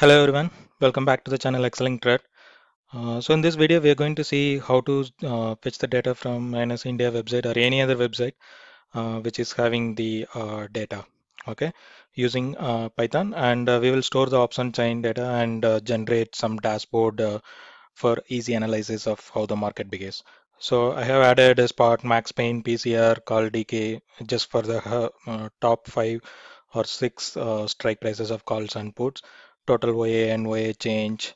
Hello everyone, welcome back to the channel Excelling Uh, so in this video we are going to see how to uh, fetch the data from NS India website or any other website uh, which is having the uh, data okay using uh, Python and uh, we will store the option chain data and generate some dashboard for easy analysis of how the market behaves. So I have added a Spot, Max Pain, PCR, Call DK just for the top five or six strike prices of calls and puts total OA and OA change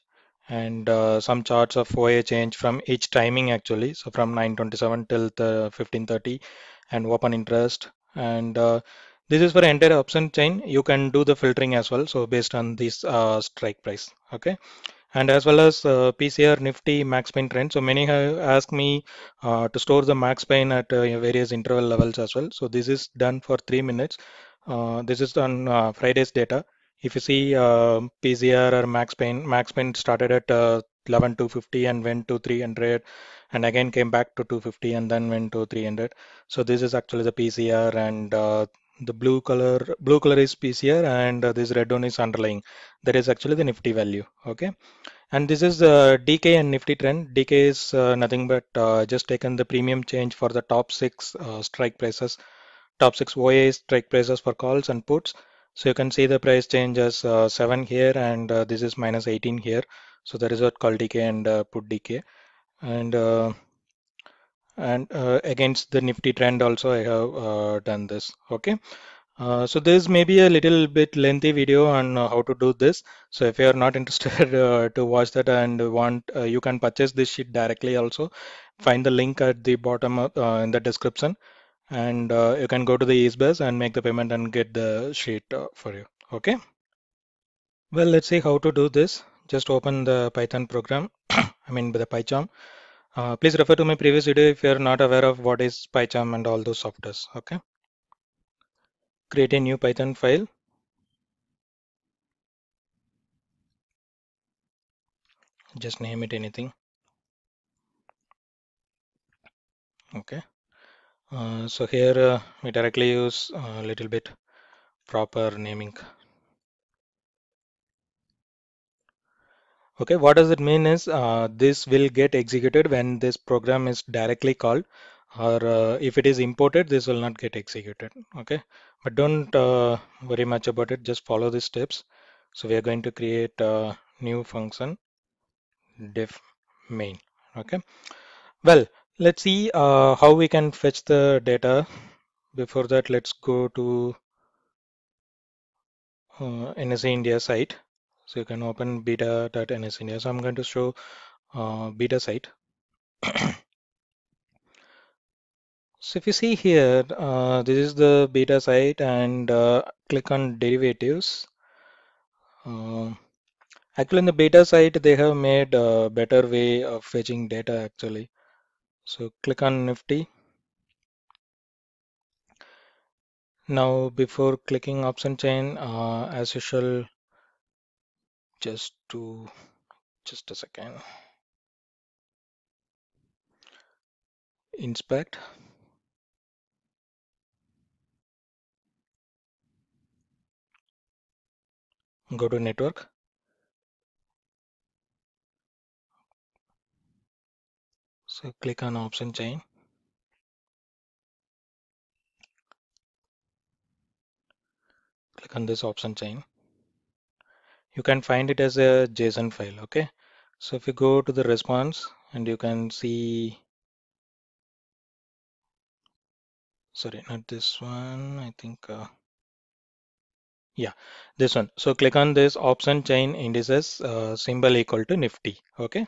and uh, some charts of OA change from each timing actually so from 927 till 1530 and open interest and uh, this is for entire option chain you can do the filtering as well so based on this uh, strike price okay and as well as uh, PCR nifty max pain trend so many have asked me uh, to store the max pain at uh, various interval levels as well so this is done for three minutes this is on Friday's data if you see uh, PCR or max Payne, max Payne started at uh, 11 and went to 300 and again came back to 250 and then went to 300. So this is actually the PCR and uh, the blue color blue color is PCR and uh, this red one is underlying. That is actually the Nifty value. Okay. And this is uh, DK and Nifty trend. DK is uh, nothing but uh, just taken the premium change for the top six uh, strike prices, top six OA strike prices for calls and puts so you can see the price change as uh, 7 here and uh, this is minus 18 here. So that is what call decay and uh, put decay. And uh, and uh, against the nifty trend also I have uh, done this. Okay. so this may be a little bit lengthy video on how to do this. So if you are not interested to watch that and want, you can purchase this sheet directly also. Find the link at the bottom in the description and uh, you can go to the easebus and make the payment and get the sheet uh, for you okay well let's see how to do this just open the python program i mean the pycharm uh, please refer to my previous video if you're not aware of what is pycharm and all those softwares okay create a new python file just name it anything okay uh, so here uh, we directly use a uh, little bit proper naming. Okay, what does it mean is uh, this will get executed when this program is directly called or uh, if it is imported, this will not get executed. Okay, but don't uh, worry much about it. Just follow these steps. So we are going to create a new function def main. Okay, well, Let's see uh, how we can fetch the data. Before that, let's go to uh, NSA India site. So you can open beta.ns India. So I'm going to show uh, beta site. so if you see here, uh, this is the beta site and uh, click on derivatives. Uh, actually in the beta site, they have made a better way of fetching data actually so click on nifty now before clicking option chain uh, as usual just to just a second inspect go to network So click on option chain. Click on this option chain. You can find it as a JSON file. Okay. So if you go to the response and you can see sorry not this one i think uh, yeah this one so click on this option chain indices uh, symbol equal to nifty okay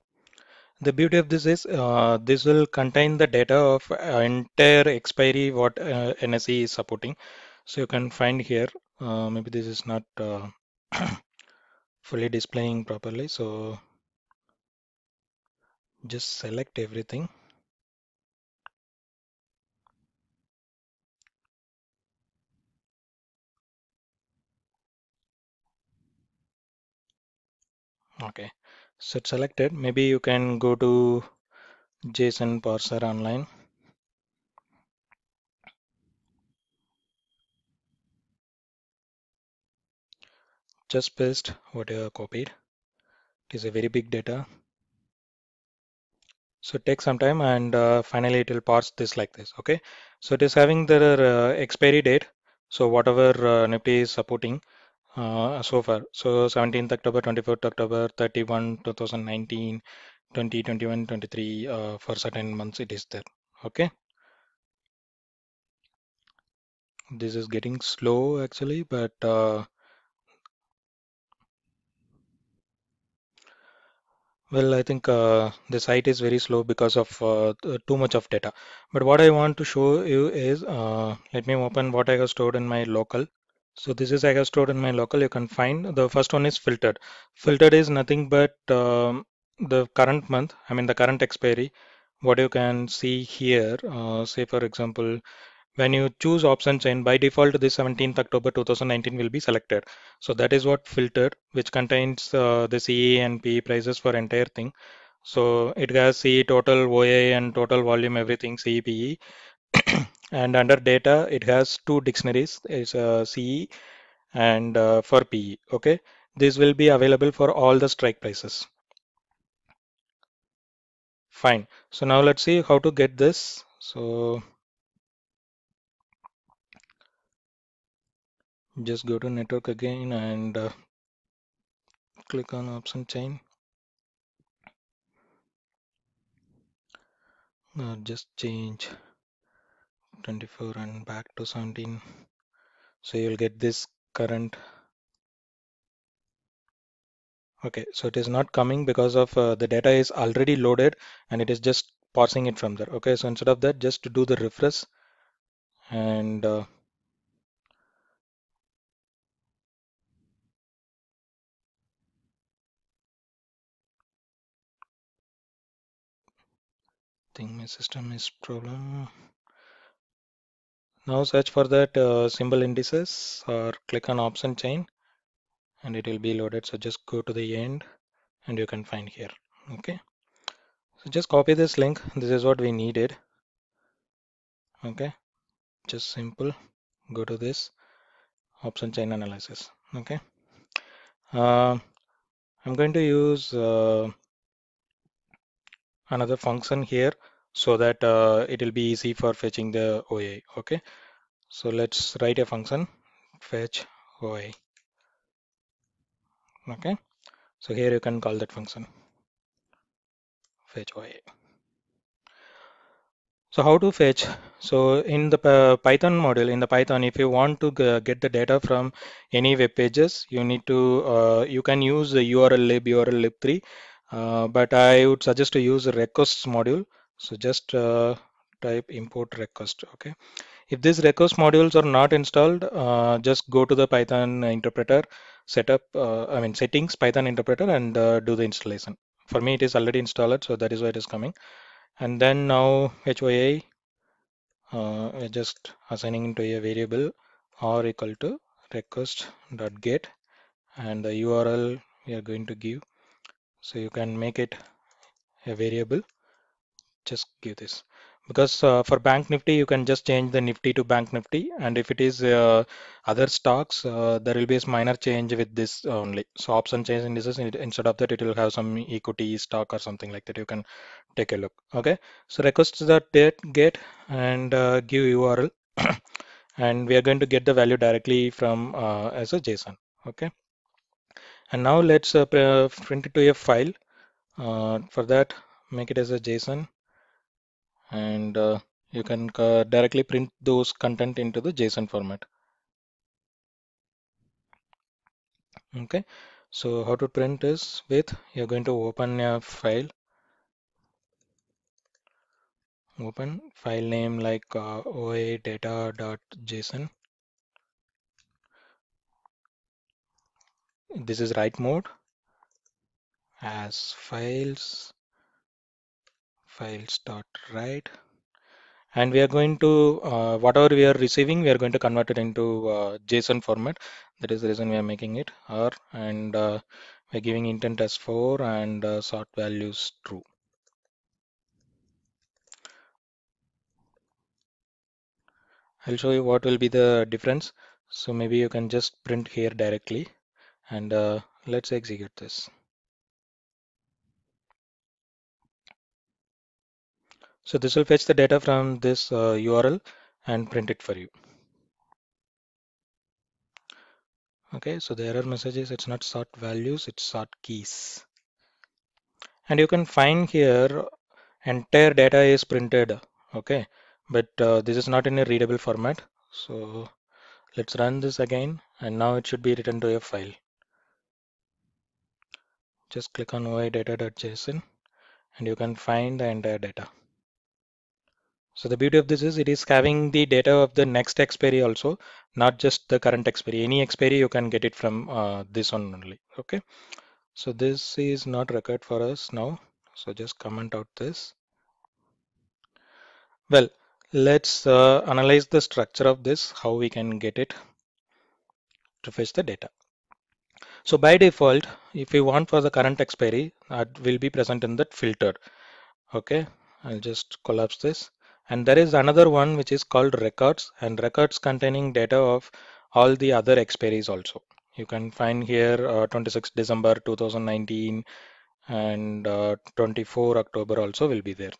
the beauty of this is uh, this will contain the data of uh, entire expiry what uh, NSE is supporting. So you can find here, uh, maybe this is not uh, fully displaying properly. So just select everything. Okay set selected maybe you can go to json parser online just paste what you have copied it is a very big data so take some time and uh, finally it will parse this like this okay so it is having the uh, expiry date so whatever uh, nifty is supporting uh, so far. So 17th October, 24th October, 31, 2019, 20, 21, 23, uh, for certain months it is there. Okay. This is getting slow actually, but uh, Well, I think uh, the site is very slow because of uh, uh too much of data. But what I want to show you is, uh, let me open what I have stored in my local. So this is I have stored in my local. You can find the first one is filtered. Filtered is nothing but um, the current month. I mean the current expiry. What you can see here, uh, say for example, when you choose option chain by default this 17th October 2019 will be selected. So that is what filtered which contains uh, the CE and PE prices for entire thing. So it has CE total, OA and total volume everything CE PE and under data it has two dictionaries is uh, CE and uh, for PE okay this will be available for all the strike prices fine so now let's see how to get this so just go to network again and uh, click on option chain uh, just change 24 and back to 17 so you'll get this current okay so it is not coming because of uh, the data is already loaded and it is just parsing it from there okay so instead of that just do the refresh and uh, think my system is problem now search for that uh, symbol indices or click on option chain and it will be loaded. So just go to the end and you can find here. Okay. So just copy this link. This is what we needed. Okay. Just simple. Go to this option chain analysis. Okay. Uh, I'm going to use uh, another function here so that uh, it will be easy for fetching the OA. Okay, so let's write a function fetch OA. Okay, so here you can call that function fetch OA. So how to fetch? So in the uh, Python module, in the Python, if you want to get the data from any web pages, you need to uh, you can use the URL lib, URL lib3, uh, but I would suggest to use requests module so just uh, type import request okay if these request modules are not installed uh, just go to the python interpreter setup uh, i mean settings python interpreter and uh, do the installation for me it is already installed so that is why it is coming and then now HYA uh, just assigning into a variable r equal to request dot get and the URL we are going to give so you can make it a variable just give this because uh, for bank nifty you can just change the nifty to bank nifty and if it is uh, other stocks uh, there will be a minor change with this only so option change indices instead of that it will have some equity stock or something like that you can take a look okay so request the date get and uh, give url and we are going to get the value directly from uh, as a json okay and now let's uh, print it to a file for that make it as a json and uh, you can uh, directly print those content into the JSON format. Okay, so how to print is with you're going to open a file, open file name like uh, oa This is write mode as files files dot write and we are going to uh, whatever we are receiving we are going to convert it into uh, json format that is the reason we are making it r and uh, we're giving intent as 4 and uh, sort values true i'll show you what will be the difference so maybe you can just print here directly and uh, let's execute this So this will fetch the data from this uh, URL and print it for you. Okay, so the error message is it's not sort values, it's sort keys. And you can find here entire data is printed. Okay, but uh, this is not in a readable format. So let's run this again and now it should be written to a file. Just click on ydata.json and you can find the entire data. So the beauty of this is it is having the data of the next expiry also, not just the current expiry. Any expiry you can get it from uh, this one only. Okay. So this is not record for us now. So just comment out this. Well, let's uh, analyze the structure of this, how we can get it to fetch the data. So by default, if we want for the current expiry, that will be present in that filter. Okay, I'll just collapse this. And there is another one which is called records and records containing data of all the other expiries also. You can find here uh, 26 December 2019 and uh, 24 October also will be there.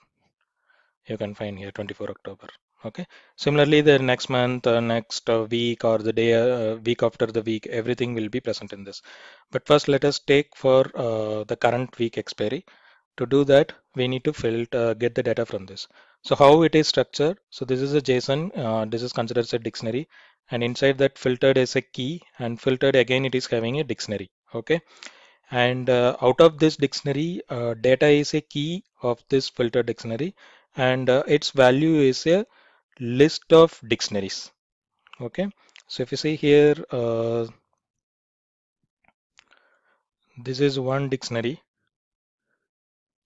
You can find here 24 October okay similarly the next month uh, next uh, week or the day uh, week after the week everything will be present in this but first let us take for uh, the current week expiry to do that we need to filter get the data from this so how it is structured? So this is a JSON. Uh, this is considered as a dictionary, and inside that filtered is a key, and filtered again it is having a dictionary. Okay, and uh, out of this dictionary, uh, data is a key of this filtered dictionary, and uh, its value is a list of dictionaries. Okay, so if you see here, uh, this is one dictionary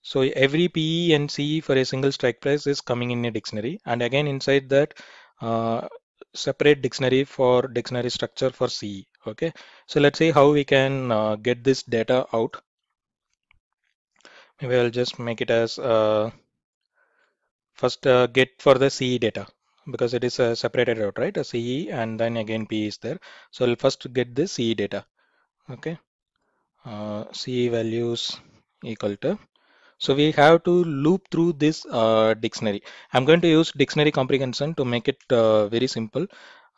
so every PE and CE for a single strike price is coming in a dictionary. And again, inside that uh, separate dictionary for dictionary structure for CE. Okay. So let's see how we can uh, get this data out. Maybe I'll just make it as uh, first uh, get for the CE data because it is a separated out, right? A CE and then again PE is there. So I'll first get the CE data. Okay. Uh, CE values equal to so we have to loop through this uh, dictionary. I'm going to use dictionary comprehension to make it uh, very simple.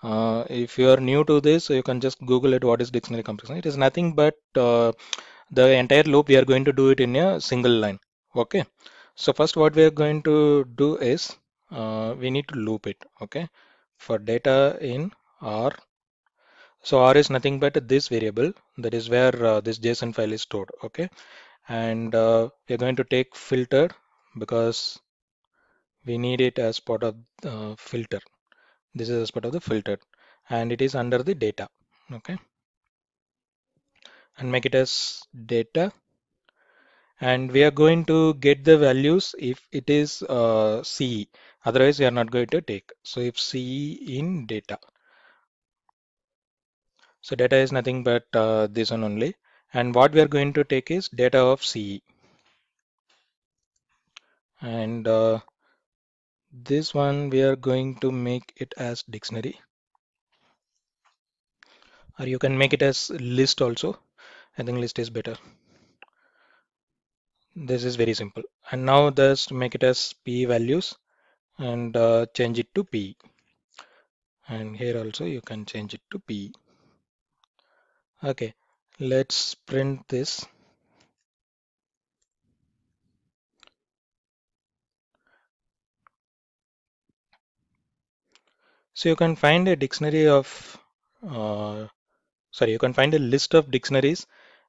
Uh, if you are new to this, you can just Google it. What is dictionary comprehension? It is nothing but uh, the entire loop. We are going to do it in a single line. Okay. So first, what we are going to do is uh, we need to loop it. Okay. For data in R. So R is nothing but this variable. That is where uh, this JSON file is stored. Okay and uh, we're going to take filter because we need it as part of filter this is as part of the filter and it is under the data okay and make it as data and we are going to get the values if it is uh, CE otherwise we are not going to take so if CE in data so data is nothing but uh, this one only and what we are going to take is data of CE and uh, this one we are going to make it as dictionary or you can make it as list also I think list is better this is very simple and now just make it as p values and uh, change it to p and here also you can change it to p okay Let's print this. So you can find a dictionary of, uh, sorry, you can find a list of dictionaries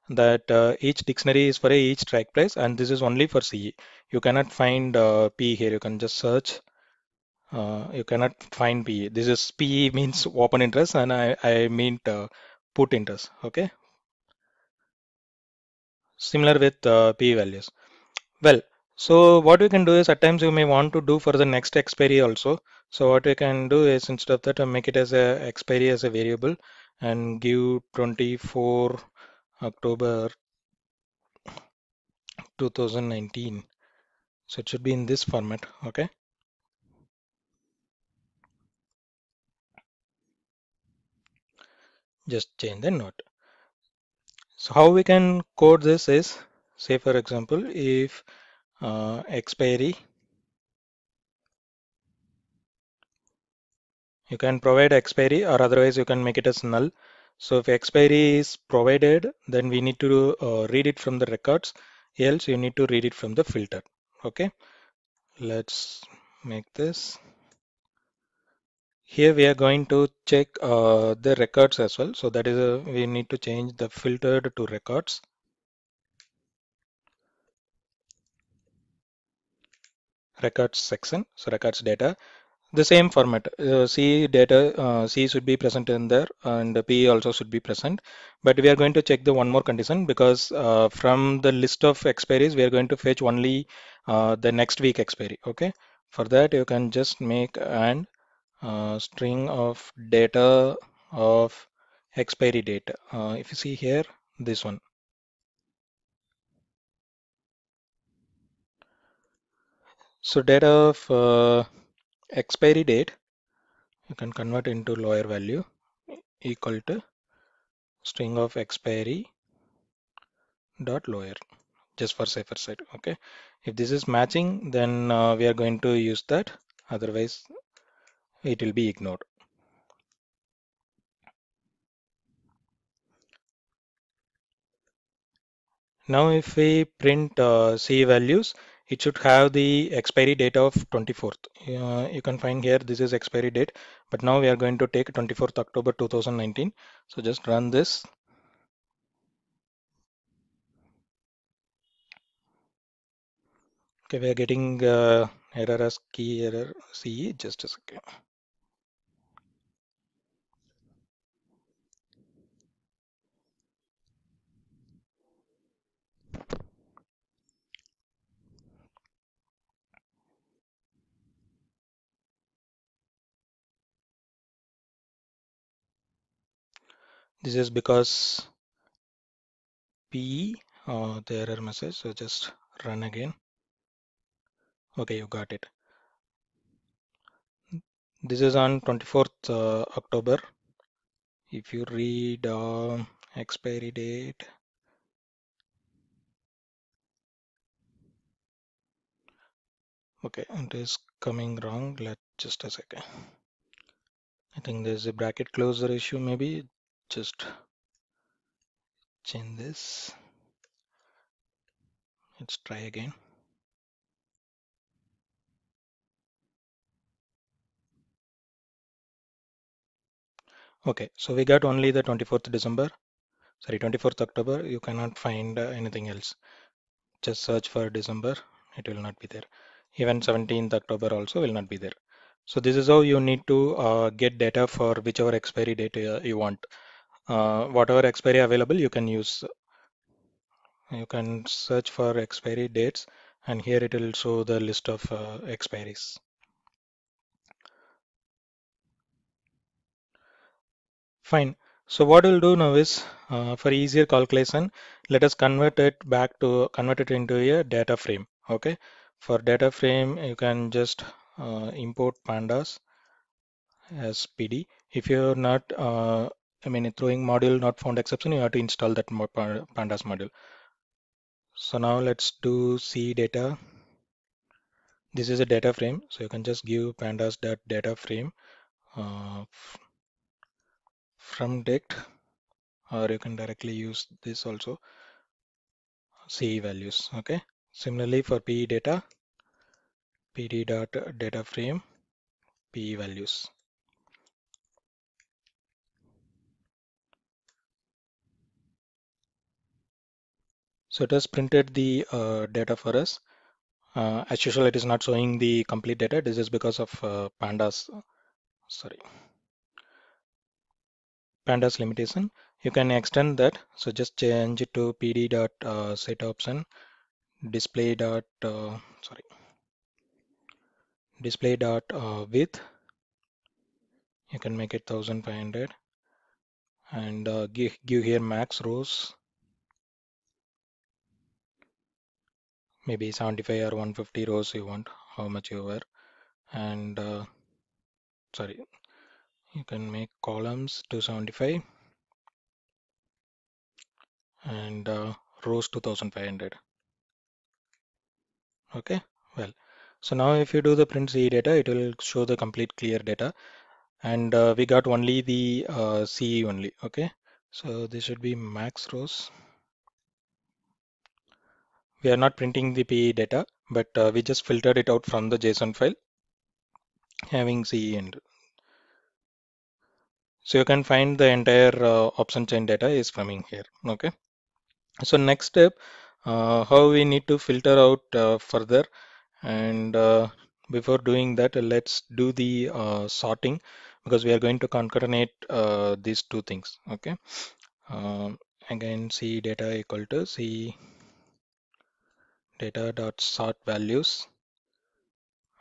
that uh, each dictionary is for a each track price and this is only for CE. You cannot find uh, here. You can just search. Uh, you cannot find P. This is P means open interest and I, I mean uh, put interest. Okay similar with uh, p values well so what we can do is at times you may want to do for the next expiry also so what we can do is instead of that i uh, make it as a expiry as a variable and give 24 October 2019 so it should be in this format okay just change the note so how we can code this is, say for example, if uh, expiry, you can provide expiry or otherwise you can make it as null. So if expiry is provided, then we need to uh, read it from the records, else you need to read it from the filter. Okay, let's make this here we are going to check uh, the records as well so that is a, uh, we need to change the filtered to records records section so records data the same format uh, c data uh, c should be present in there and p also should be present but we are going to check the one more condition because uh, from the list of expiries we are going to fetch only uh, the next week expiry okay for that you can just make and uh, string of data of expiry date. Uh, if you see here, this one. So data of uh, expiry date, you can convert into lower value equal to string of expiry dot lower just for safer side okay if this is matching then uh, we are going to use that otherwise it will be ignored. Now if we print uh, C values, it should have the expiry date of 24th. Uh, you can find here this is expiry date, but now we are going to take 24th October 2019. So just run this. Okay, we are getting uh, error as key error CE. Just a second. This is because PE, uh, the error message, so just run again. Okay, you got it. This is on 24th uh, October. If you read uh, expiry date, okay it is coming wrong let just a second i think there's a bracket closer issue maybe just change this let's try again okay so we got only the 24th December sorry 24th October you cannot find uh, anything else just search for December it will not be there even 17th October also will not be there so this is how you need to uh, get data for whichever expiry date uh, you want uh, whatever expiry available you can use you can search for expiry dates and here it will show the list of uh, expiries fine so what we'll do now is uh, for easier calculation let us convert it back to convert it into a data frame okay for data frame you can just uh, import pandas as pd if you're not uh, I mean, throwing module not found exception, you have to install that pandas module. So now let's do C data. This is a data frame. So you can just give pandas that data frame uh, from dict, or you can directly use this also C values. Okay. Similarly for p data, PD dot data frame, p values. So it has printed the uh, data for us. Uh, as usual, it is not showing the complete data. This is because of uh, pandas, sorry, pandas limitation. You can extend that. So just change it to pd dot uh, set option display dot uh, sorry display dot uh, width. You can make it 1500 and give give here max rows maybe 75 or 150 rows you want how much you were and uh, sorry you can make columns 275 and uh, rows 2500 okay well so now if you do the print c data it will show the complete clear data and uh, we got only the uh, ce only okay so this should be max rows we are not printing the PE data, but uh, we just filtered it out from the JSON file having CE and so you can find the entire uh, option chain data is coming here. Okay. So next step, uh, how we need to filter out uh, further and uh, before doing that, let's do the uh, sorting because we are going to concatenate these two things. Okay. again, C data equal to C data dot sort values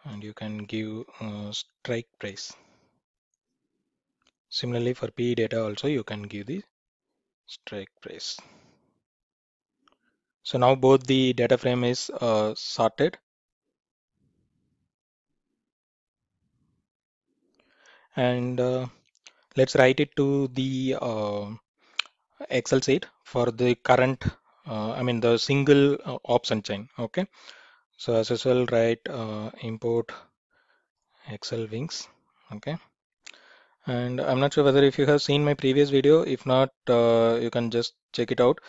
and you can give uh, strike price similarly for p data also you can give the strike price so now both the data frame is uh, sorted and uh, let's write it to the uh, excel sheet for the current uh, I mean the single uh, option chain. Okay, so SSL write uh, import Excel wings. Okay, and I'm not sure whether if you have seen my previous video. If not, uh, you can just check it out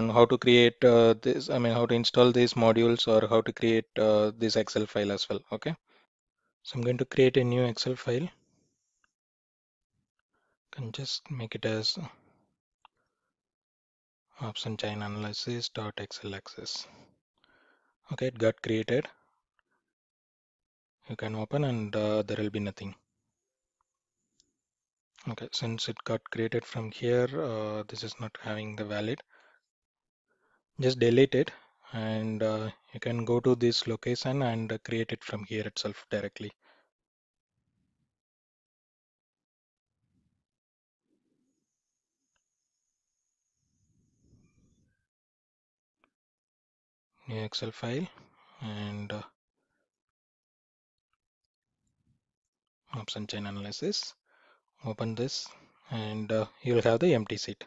on how to create uh, this. I mean how to install these modules or how to create uh, this Excel file as well. Okay, so I'm going to create a new Excel file. Can just make it as option chain analysis dot axis. okay it got created you can open and uh, there will be nothing okay since it got created from here uh, this is not having the valid just delete it and uh, you can go to this location and create it from here itself directly excel file and uh, option chain analysis open this and uh, you'll have the empty seat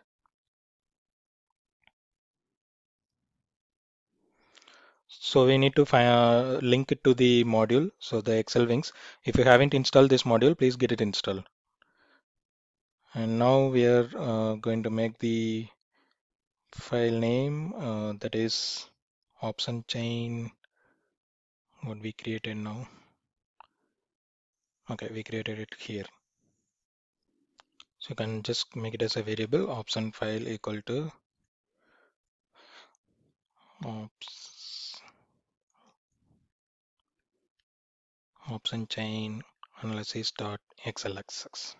so we need to find, uh, link it to the module so the excel wings if you haven't installed this module please get it installed and now we are uh, going to make the file name uh, that is option chain what we created now okay we created it here so you can just make it as a variable option file equal to ops, option chain analysis dot xlxx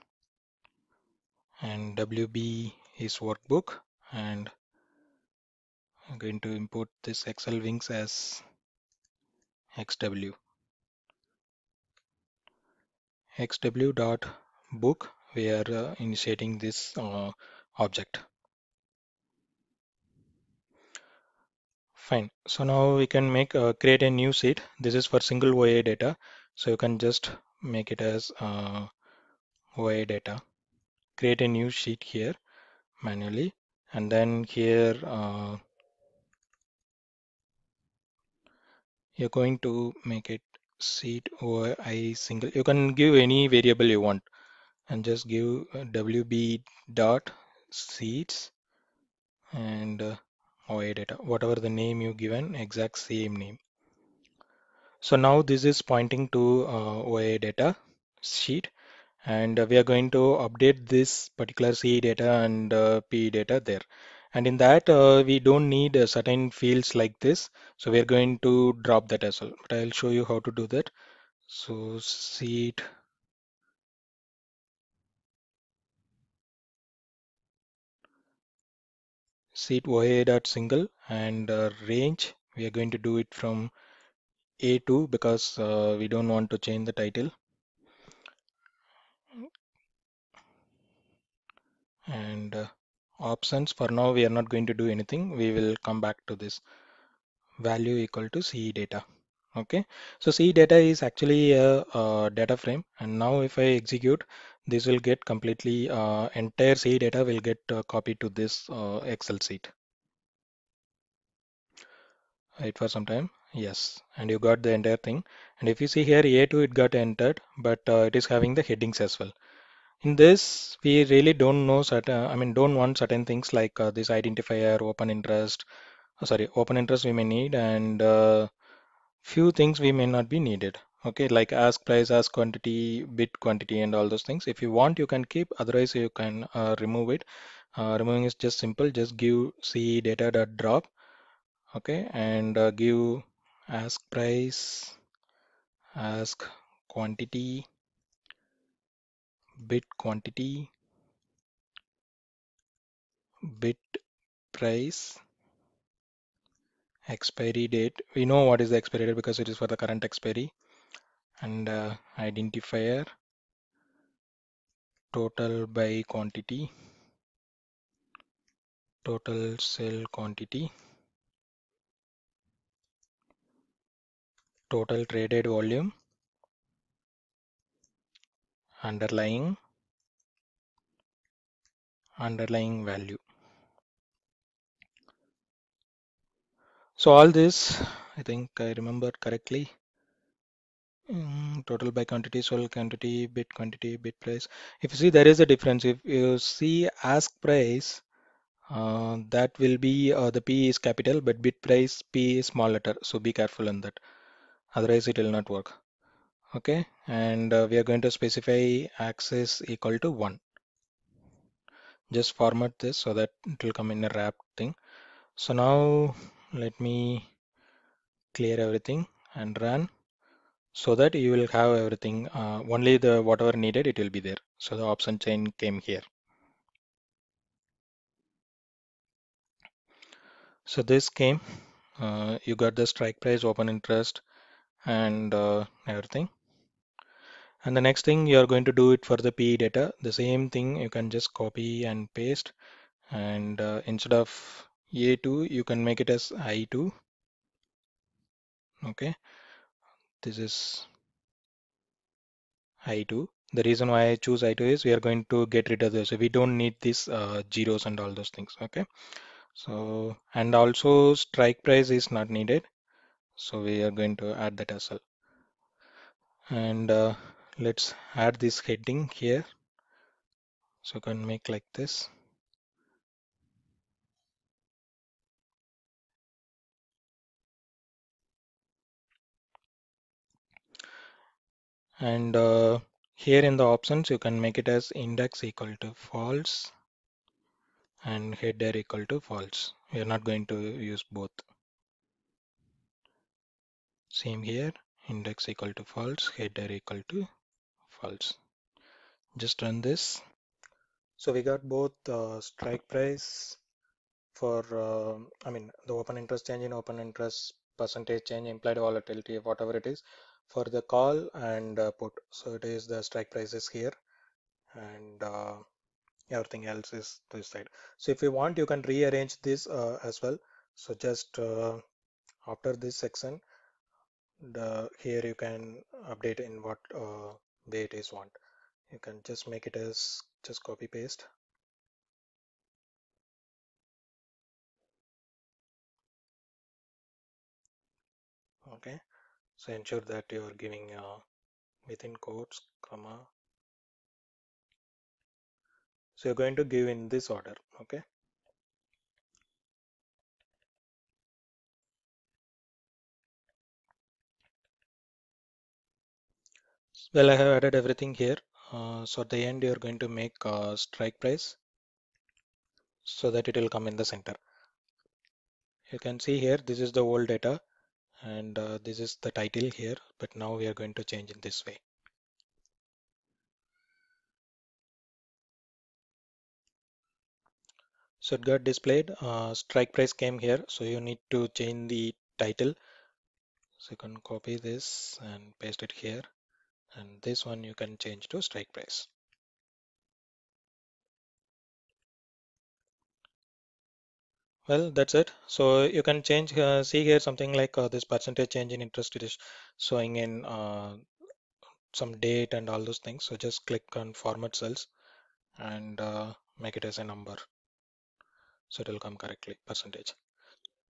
and wb is workbook and I'm going to import this Excel Wings as xw xw dot book we are uh, initiating this uh, object fine so now we can make uh, create a new sheet this is for single oa data so you can just make it as oa uh, data create a new sheet here manually and then here uh, you're going to make it seat over i single you can give any variable you want and just give uh, wb dot seats and uh, OA data whatever the name you given exact same name so now this is pointing to uh, OA data sheet and we are going to update this particular C data and uh, P data there and in that uh, we don't need uh, certain fields like this so we're going to drop that as well but i'll show you how to do that so seed seed oa dot single and uh, range we are going to do it from a2 because uh, we don't want to change the title and uh, options for now we are not going to do anything we will come back to this value equal to CE data okay so CE data is actually a, a data frame and now if I execute this will get completely uh, entire CE data will get uh, copied to this uh, Excel sheet right for some time yes and you got the entire thing and if you see here a2 it got entered but uh, it is having the headings as well in this we really don't know certain i mean don't want certain things like uh, this identifier open interest uh, sorry open interest we may need and uh, few things we may not be needed okay like ask price ask quantity bid quantity and all those things if you want you can keep otherwise you can uh, remove it uh, removing is just simple just give see data dot drop okay and uh, give ask price ask quantity bit quantity bit price expiry date we know what is the expiry date because it is for the current expiry and uh, identifier total by quantity total sell quantity total traded volume underlying underlying value. So all this, I think I remember correctly. Mm, total by quantity, sold quantity, bid quantity, bid price. If you see, there is a difference. If you see ask price, uh, that will be uh, the P is capital, but bid price P is small letter. So be careful on that. Otherwise, it will not work okay and uh, we are going to specify axis equal to 1 just format this so that it will come in a wrapped thing so now let me clear everything and run so that you will have everything uh, only the whatever needed it will be there so the option chain came here so this came uh, you got the strike price open interest and uh, everything and the next thing you are going to do it for the PE data the same thing you can just copy and paste and uh, instead of A2 you can make it as I2 okay this is I2 the reason why I choose I2 is we are going to get rid of this so we don't need these uh, zeros and all those things okay so and also strike price is not needed so we are going to add that as well and uh, let's add this heading here so you can make like this and uh, here in the options you can make it as index equal to false and header equal to false we are not going to use both same here index equal to false header equal to just run this. So we got both uh, strike price for, uh, I mean, the open interest change in open interest percentage change implied volatility, whatever it is, for the call and uh, put. So it is the strike prices here and uh, everything else is this side. So if you want, you can rearrange this uh, as well. So just uh, after this section, the, here you can update in what uh, way it is want you can just make it as just copy paste okay so ensure that you are giving uh, within quotes comma so you're going to give in this order okay Well, I have added everything here. Uh, so at the end, you're going to make a strike price so that it will come in the center. You can see here, this is the old data and uh, this is the title here, but now we are going to change in this way. So it got displayed, uh, strike price came here. So you need to change the title. So you can copy this and paste it here and this one you can change to strike price. Well, that's it. So you can change, uh, see here something like uh, this percentage change in interest it is showing in uh, some date and all those things. So just click on format cells and uh, make it as a number. So it will come correctly, percentage.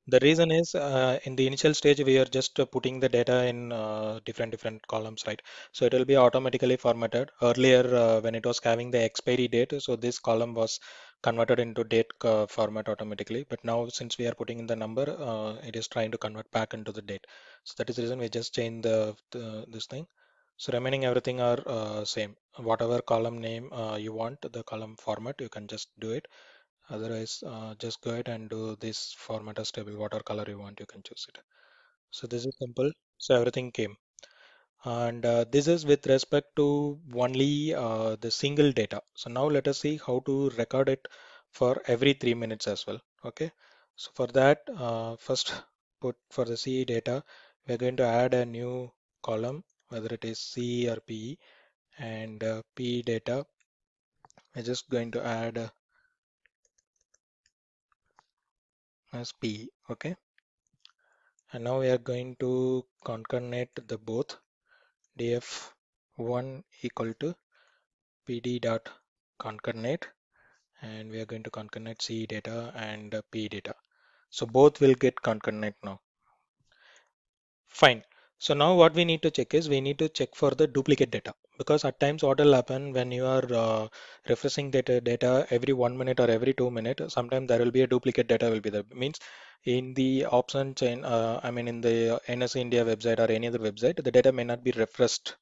The reason is uh, in the initial stage, we are just uh, putting the data in uh, different different columns, right? So it will be automatically formatted. Earlier, uh, when it was having the expiry date, so this column was converted into date uh, format automatically. But now since we are putting in the number, uh, it is trying to convert back into the date. So that is the reason we just change the, the this thing. So remaining everything are same. Whatever column name you want, the column format, you can just do it otherwise uh, just go ahead and do this format as table whatever color you want you can choose it so this is simple so everything came and uh, this is with respect to only uh, the single data so now let us see how to record it for every three minutes as well okay so for that uh, first put for the CE data we're going to add a new column whether it is CE or PE and uh, PE data we're just going to add uh, as P okay and now we are going to concatenate the both df1 equal to pd dot concatenate and we are going to concatenate c data and p data so both will get concatenate now fine so now what we need to check is we need to check for the duplicate data because at times what will happen when you are uh, refreshing data uh, data every one minute or every two minute sometimes there will be a duplicate data will be there means in the option chain uh, i mean in the ns india website or any other website the data may not be refreshed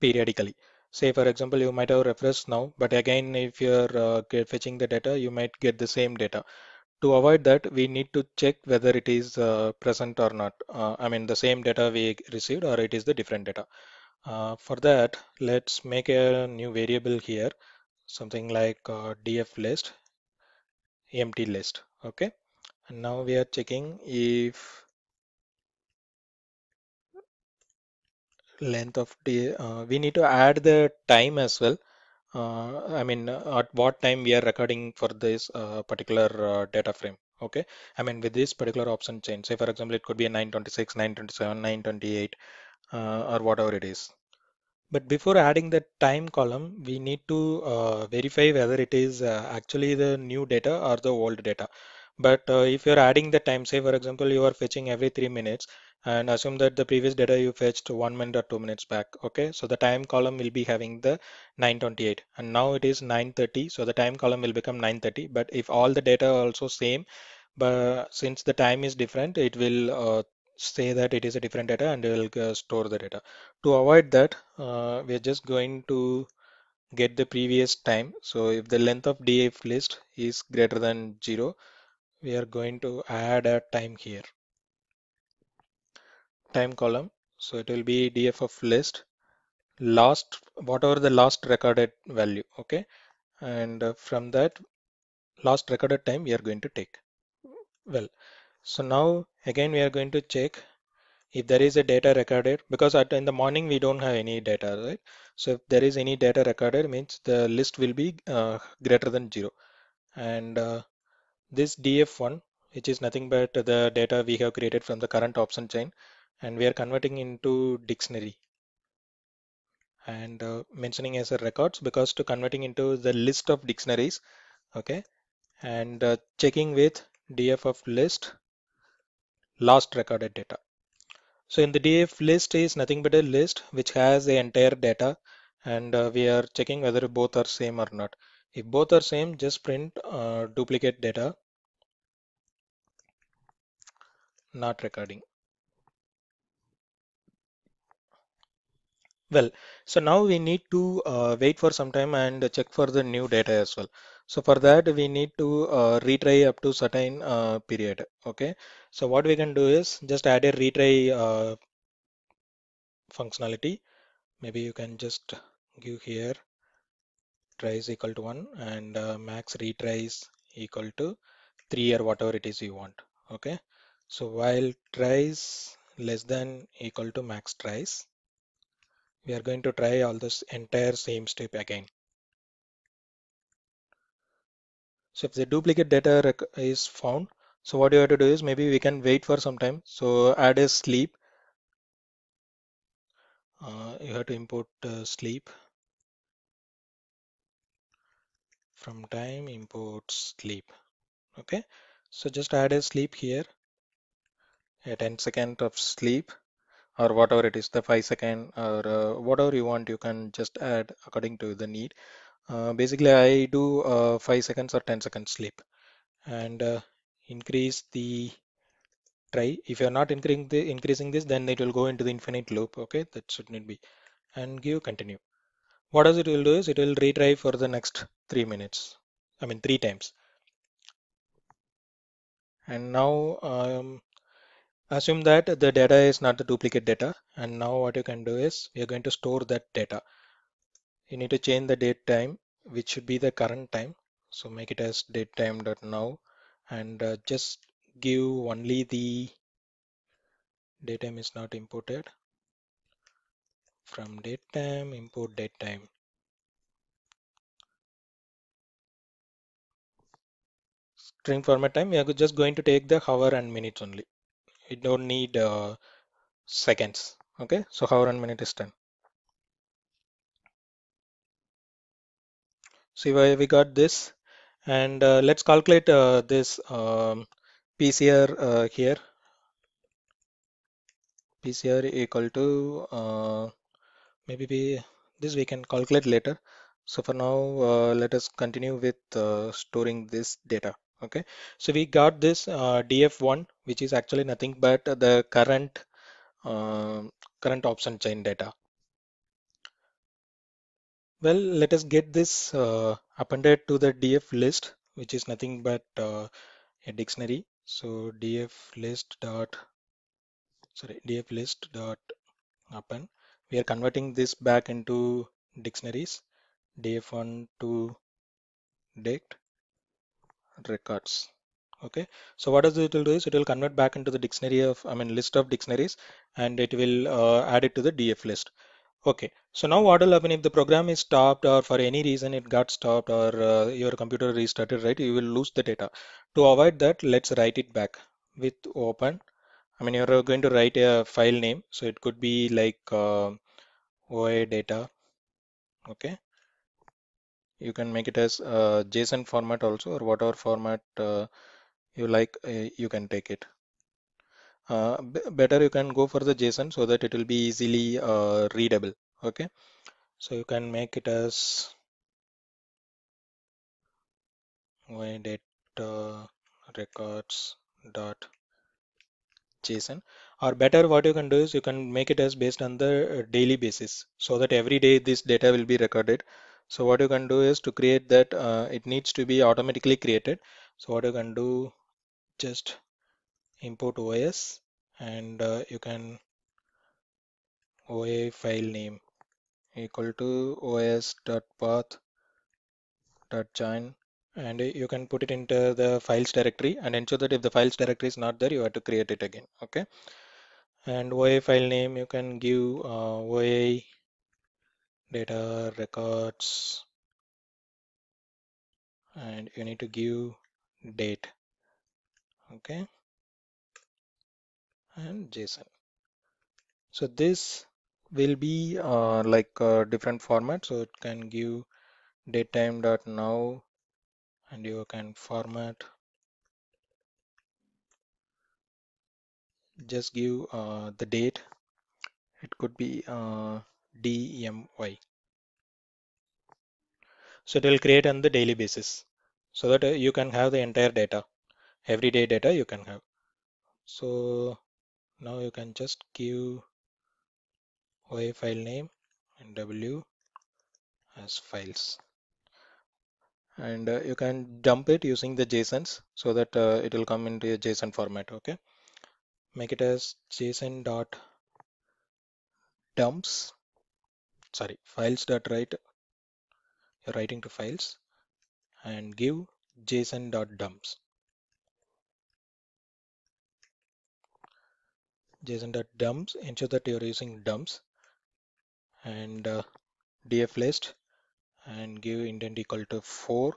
periodically say for example you might have refreshed now but again if you're uh, fetching the data you might get the same data to avoid that we need to check whether it is uh, present or not uh, i mean the same data we received or it is the different data uh, for that, let's make a new variable here, something like uh, df list, empty list. Okay. And now we are checking if length of the uh, we need to add the time as well. Uh, I mean, at what time we are recording for this uh, particular uh, data frame. Okay, I mean with this particular option change. Say for example, it could be a 926, 927, 928, uh, or whatever it is. But before adding the time column, we need to uh, verify whether it is uh, actually the new data or the old data. But uh, if you're adding the time, say for example, you are fetching every three minutes and assume that the previous data you fetched one minute or two minutes back. Okay, so the time column will be having the 928 and now it is 930. So the time column will become 930. But if all the data are also same, but since the time is different, it will uh, say that it is a different data and it will store the data. To avoid that, uh, we're just going to get the previous time. So if the length of df list is greater than zero, we are going to add a time here. Time column. So it will be df of list last whatever the last recorded value. Okay. And uh, from that last recorded time we are going to take. Well, so now again we are going to check if there is a data recorded because at in the morning we don't have any data right so if there is any data recorded means the list will be uh, greater than zero and uh, this df1 which is nothing but the data we have created from the current option chain and we are converting into dictionary and uh, mentioning as a records because to converting into the list of dictionaries okay and uh, checking with df of list last recorded data. So in the DF list is nothing but a list which has the entire data and uh, we are checking whether both are same or not. If both are same, just print uh, duplicate data, not recording. Well, so now we need to uh, wait for some time and check for the new data as well. So for that we need to uh, retry up to certain uh, period. Okay. So what we can do is just add a retry uh, functionality. Maybe you can just give here tries equal to one and uh, max retries equal to three or whatever it is you want. Okay. So while tries less than equal to max tries, we are going to try all this entire same step again. so if the duplicate data is found so what you have to do is maybe we can wait for some time so add a sleep uh, you have to import uh, sleep from time import sleep okay so just add a sleep here a 10 second of sleep or whatever it is the 5 second or uh, whatever you want you can just add according to the need uh, basically I do uh, 5 seconds or 10 seconds sleep and uh, increase the try if you're not increasing, the, increasing this then it will go into the infinite loop okay that shouldn't be and give continue what does it will do is it will retry for the next three minutes I mean three times and now um, assume that the data is not the duplicate data and now what you can do is you're going to store that data you need to change the date time which should be the current time so make it as date time dot now and uh, just give only the date time is not imported from date time import date time string format time we are just going to take the hour and minutes only you don't need uh, seconds okay so hour and minute is done see why we got this and uh, let's calculate uh, this um, PCR uh, here PCR equal to uh, maybe we, this we can calculate later so for now uh, let us continue with uh, storing this data okay so we got this df1 which is actually nothing but the current um, current option chain data well, let us get this uh, appended to the df list, which is nothing but uh, a dictionary. So df list dot sorry df list dot append. We are converting this back into dictionaries df1 to dict records. Okay, so what does it will do is it will convert back into the dictionary of I mean list of dictionaries and it will uh, add it to the df list. Okay, so now what will happen if the program is stopped or for any reason it got stopped or uh, your computer restarted, right? You will lose the data. To avoid that, let's write it back with open. I mean, you're going to write a file name. So it could be like uh, um, OA data. Okay. You can make it as uh, JSON format also or whatever format uh, you like, uh, you can take it uh, better you can go for the JSON so that it will be easily uh, readable. Okay, so you can make it as my data records dot JSON or better what you can do is you can make it as based on the uh, daily basis so that every day this data will be recorded so what you can do is to create that uh, it needs to be automatically created so what you can do just import OS and uh, you can OA file name equal to os.path.join and you can put it into the files directory and ensure that if the files directory is not there you have to create it again okay and OA file name you can give uh, OA data records and you need to give date okay and JSON. So this will be uh, like different format. So it can give datetime dot now and you can format just give uh, the date it could be uh, DMY so it will create on the daily basis so that uh, you can have the entire data everyday data you can have so now you can just give y file name and w as files and uh, you can dump it using the JSONs so that uh, it will come into a JSON format okay make it as JSON dot dumps sorry files dot write you're writing to files and give JSON dot dumps json.dumps ensure that you're using dumps and uh, df list and give indent equal to 4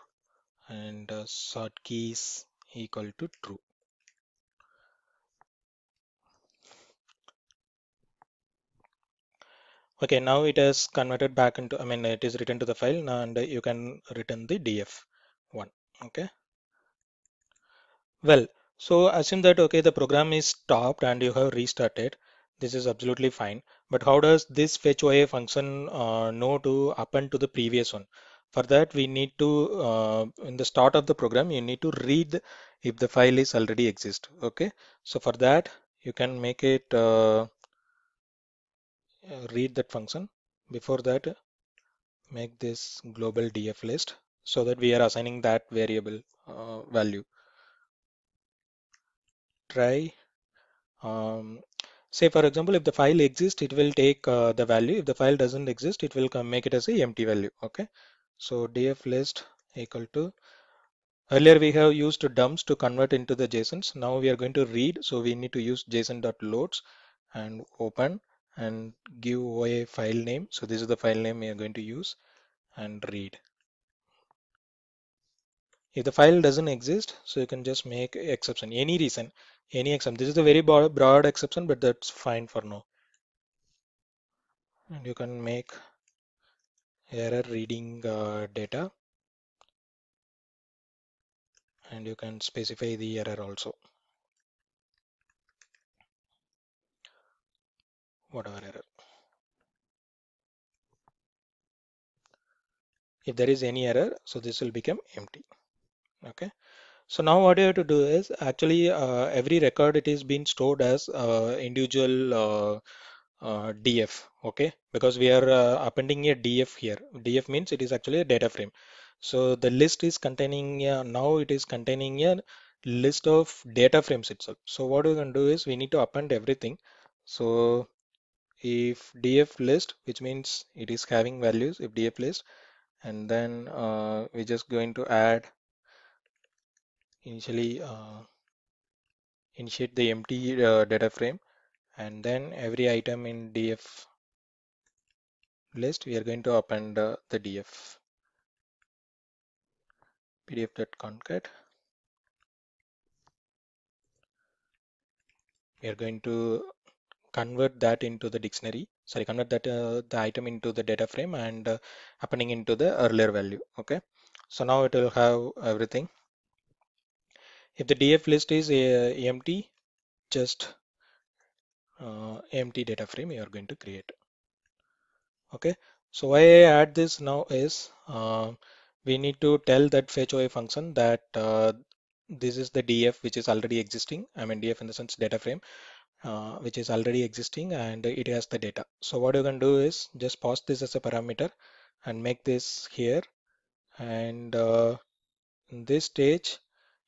and uh, sort keys equal to true okay now it is converted back into i mean it is written to the file and you can return the df one okay well so assume that, okay, the program is stopped and you have restarted. This is absolutely fine. But how does this fetch OA function uh, know to append to the previous one? For that, we need to, uh, in the start of the program, you need to read if the file is already exist. Okay. So for that, you can make it uh, read that function. Before that, make this global df list so that we are assigning that variable uh, value try um, say for example if the file exists it will take uh, the value if the file doesn't exist it will come make it as a empty value okay so df list equal to earlier we have used dumps to convert into the jsons now we are going to read so we need to use json.loads and open and give a file name so this is the file name we are going to use and read if the file doesn't exist so you can just make exception any reason any exception. This is a very broad exception, but that's fine for now. And you can make error reading uh, data and you can specify the error also. Whatever error. If there is any error, so this will become empty. Okay. So now what you have to do is actually uh, every record it is being stored as uh, individual uh, uh df okay because we are uh, appending a df here df means it is actually a data frame so the list is containing now it is containing a list of data frames itself so what we're going to do is we need to append everything so if df list which means it is having values if df list and then uh, we're just going to add initially uh, initiate the empty uh, data frame and then every item in df list we are going to append uh, the df pdf.concat we are going to convert that into the dictionary sorry convert that uh, the item into the data frame and uh, appending into the earlier value okay so now it will have everything if the df list is uh, empty just uh, empty data frame you are going to create okay so why i add this now is uh, we need to tell that fetch OA function that uh, this is the df which is already existing i mean df in the sense data frame uh, which is already existing and it has the data so what you can do is just pass this as a parameter and make this here and uh, in this stage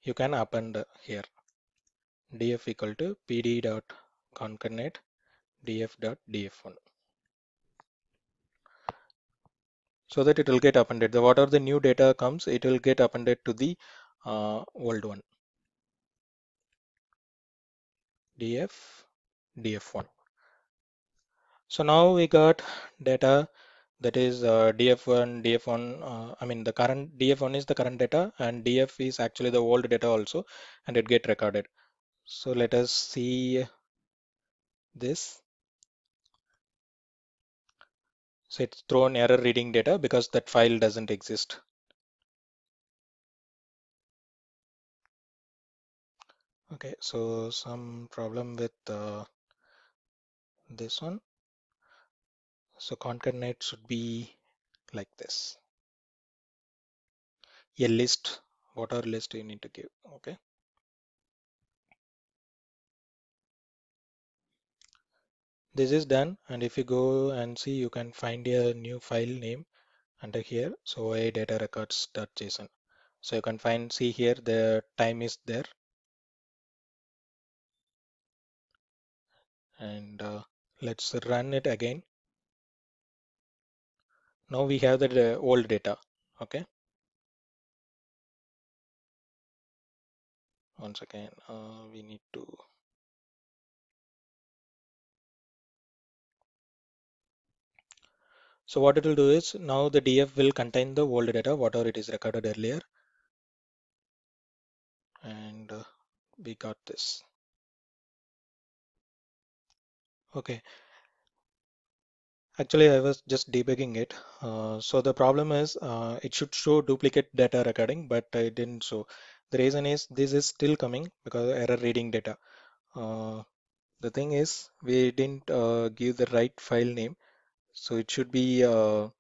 you can append here df equal to pd dot concatenate df dot df1 so that it will get appended the whatever the new data comes it will get appended to the uh, old one df df1 so now we got data that is uh, df1 df1 uh, i mean the current df1 is the current data and df is actually the old data also and it get recorded so let us see this so it's thrown error reading data because that file doesn't exist okay so some problem with uh, this one so concatenate should be like this. A list, whatever list you need to give, okay? This is done and if you go and see you can find a new file name under here so a data records.json so you can find see here the time is there and uh, let's run it again now we have the uh, old data okay once again uh, we need to so what it will do is now the df will contain the old data whatever it is recorded earlier and uh, we got this okay Actually, I was just debugging it. Uh, so the problem is uh, it should show duplicate data recording, but it didn't show. The reason is this is still coming because error reading data. Uh, the thing is we didn't uh, give the right file name. So it should be and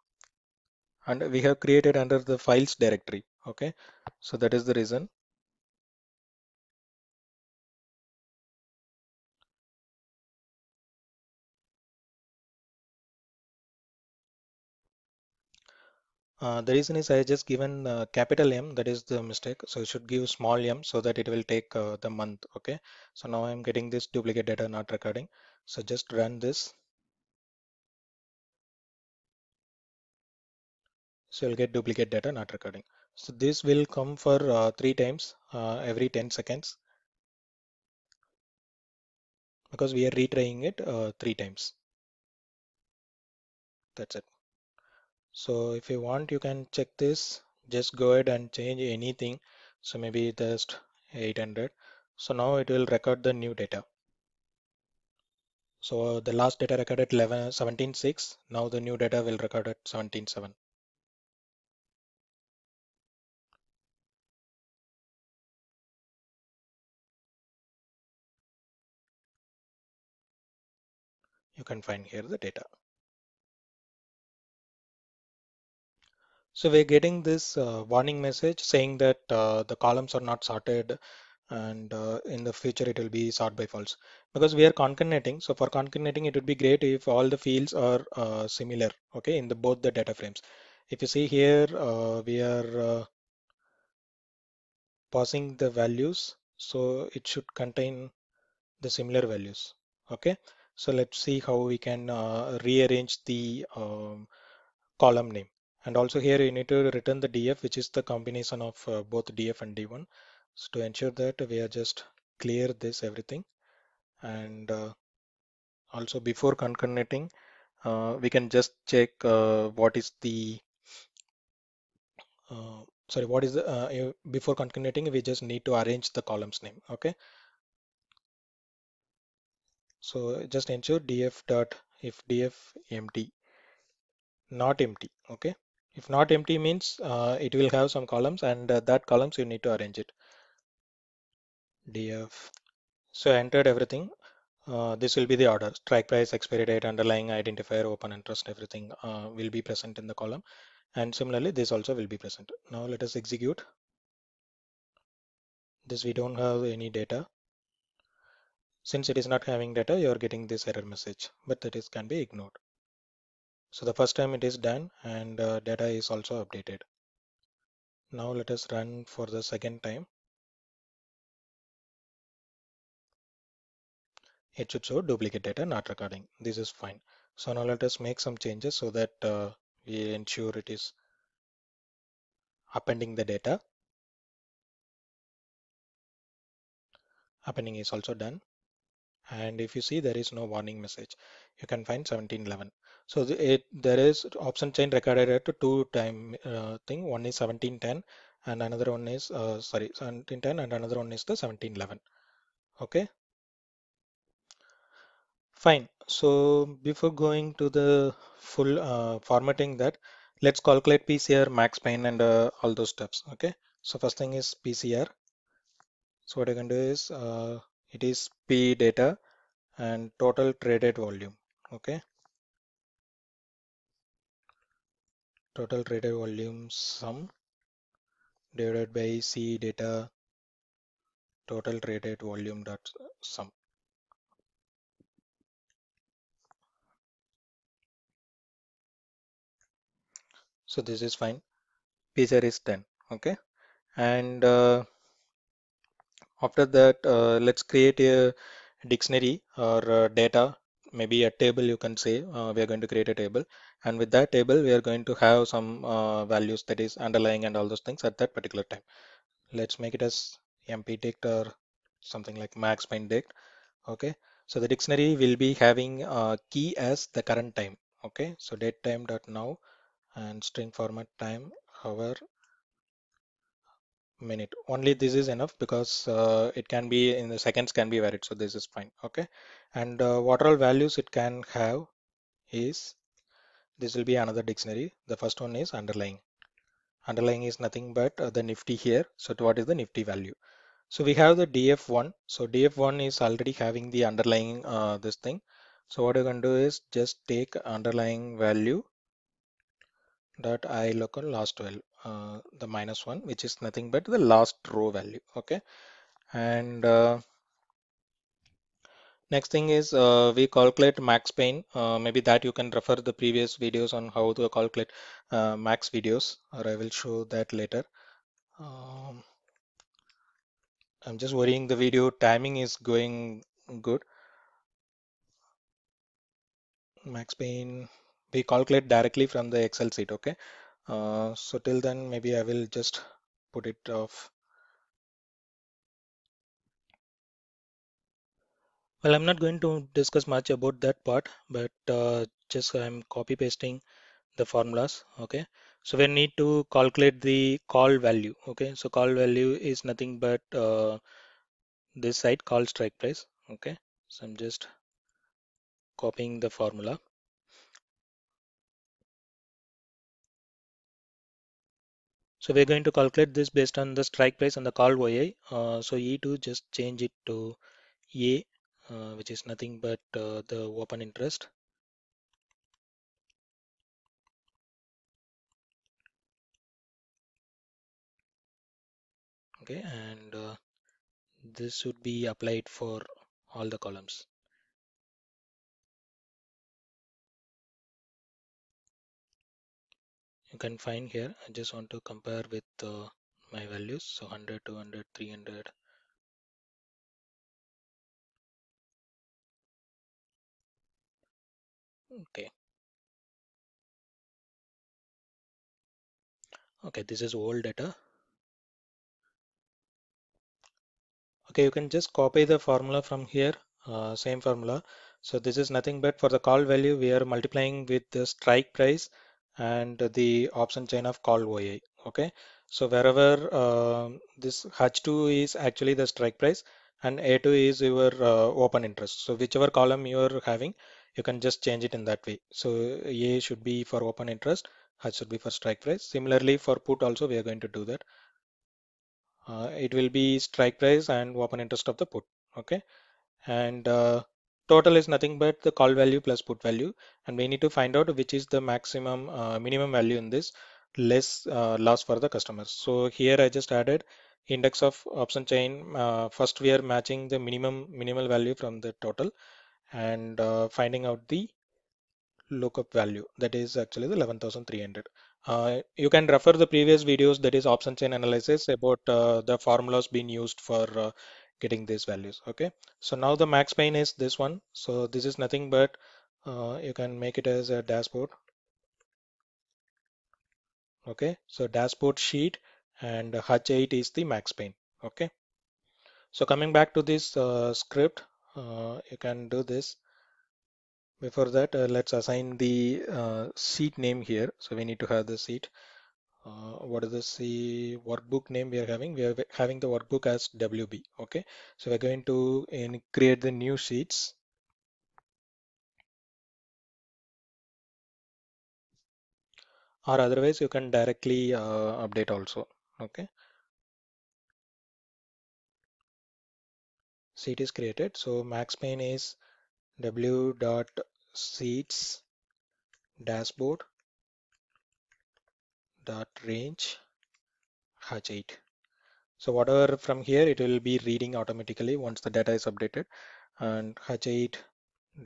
uh, we have created under the files directory. Okay, so that is the reason. Uh, the reason is I just given uh, capital M, that is the mistake. So you should give small m so that it will take uh, the month. Okay. So now I'm getting this duplicate data not recording. So just run this. So you'll get duplicate data not recording. So this will come for uh, three times uh, every 10 seconds because we are retrying it three times. That's it so if you want you can check this just go ahead and change anything so maybe just 800 so now it will record the new data so the last data recorded 11 17.6 now the new data will record at 17.7 you can find here the data So we're getting this uh, warning message saying that uh, the columns are not sorted and uh, in the future it will be sort by false because we are concatenating. So for concatenating it would be great if all the fields are uh, similar okay in the both the data frames. If you see here uh, we are uh, passing the values so it should contain the similar values okay so let's see how we can rearrange the um, column name and also here you need to return the df, which is the combination of uh, both df and d1. So to ensure that we are just clear this everything. And uh, also before concatenating, uh, we can just check uh, what is the uh, sorry what is the, uh, before concatenating we just need to arrange the columns name okay so just ensure df dot if df empty not empty okay if not empty means uh, it will have some columns and uh, that columns you need to arrange it. DF. So I entered everything. Uh, this will be the order. Strike price, expiry date, underlying identifier, open interest, everything uh, will be present in the column. And similarly, this also will be present. Now let us execute. This we don't have any data. Since it is not having data, you are getting this error message, but that is can be ignored. So the first time it is done and uh, data is also updated. Now let us run for the second time. It should show duplicate data not recording. This is fine. So now let us make some changes so that uh, we ensure it is appending the data. Appending is also done and if you see there is no warning message you can find 1711 so the, it there is option chain recorded at two time uh, thing one is 1710 and another one is uh, sorry 1710 and another one is the 1711 okay fine so before going to the full uh, formatting that let's calculate pcr max pain and uh, all those steps okay so first thing is pcr so what you can do is uh, it is p data and total traded volume okay total traded volume sum divided by c data total traded volume dot sum so this is fine P is ten. okay and uh, after that uh, let's create a dictionary or uh, data maybe a table you can say uh, we are going to create a table and with that table we are going to have some uh, values that is underlying and all those things at that particular time let's make it as dict or something like max dict okay so the dictionary will be having a key as the current time okay so date time dot now and string format time hour minute only this is enough because uh, it can be in the seconds can be varied so this is fine okay and uh, what all values it can have is this will be another dictionary the first one is underlying underlying is nothing but uh, the nifty here so what is the nifty value so we have the df1 so df1 is already having the underlying uh, this thing so what you can do is just take underlying value dot i local last 12 uh, the minus one which is nothing but the last row value okay and uh, next thing is uh, we calculate max pain uh, maybe that you can refer the previous videos on how to calculate uh, max videos or I will show that later um, I'm just worrying the video timing is going good max pain we calculate directly from the excel sheet okay uh, so till then maybe I will just put it off well I'm not going to discuss much about that part but uh, just I'm copy pasting the formulas okay so we need to calculate the call value okay so call value is nothing but uh, this side call strike price okay so I'm just copying the formula So we're going to calculate this based on the strike price and the call YI. Uh, so E2 just change it to A, uh, which is nothing but uh, the open interest. Okay, and uh, this would be applied for all the columns. you can find here I just want to compare with uh, my values so 100 200 300 okay okay this is old data okay you can just copy the formula from here uh, same formula so this is nothing but for the call value we are multiplying with the strike price and the option chain of call OA. Okay, so wherever uh, this H2 is actually the strike price and A2 is your uh, open interest. So whichever column you are having, you can just change it in that way. So A should be for open interest, H should be for strike price. Similarly for put also we are going to do that. Uh, it will be strike price and open interest of the put. Okay, and uh, total is nothing but the call value plus put value and we need to find out which is the maximum uh, minimum value in this less uh, loss for the customers so here i just added index of option chain uh, first we are matching the minimum minimal value from the total and uh, finding out the lookup value that is actually the 11300 uh, you can refer the previous videos that is option chain analysis about uh, the formulas being used for uh, getting these values okay so now the max pane is this one so this is nothing but uh, you can make it as a dashboard okay so dashboard sheet and h8 is the max pane okay so coming back to this uh, script uh, you can do this before that uh, let's assign the uh, seat name here so we need to have the seat uh, what is this the workbook name we are having we are having the workbook as wb okay so we're going to in create the new sheets or otherwise you can directly uh, update also okay seat is created so max pain is w dot seats dashboard dot range h8 so whatever from here it will be reading automatically once the data is updated and h8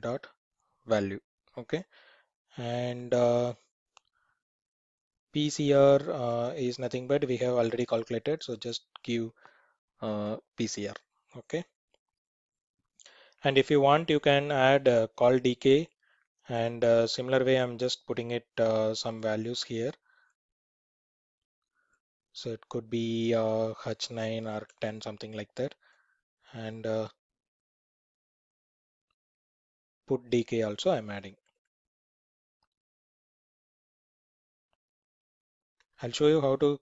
dot value okay and uh, PCR uh, is nothing but we have already calculated so just give uh, PCR okay and if you want you can add uh, call decay and uh, similar way I'm just putting it uh, some values here so it could be uh, h9 or 10 something like that and uh, put dk also i'm adding i'll show you how to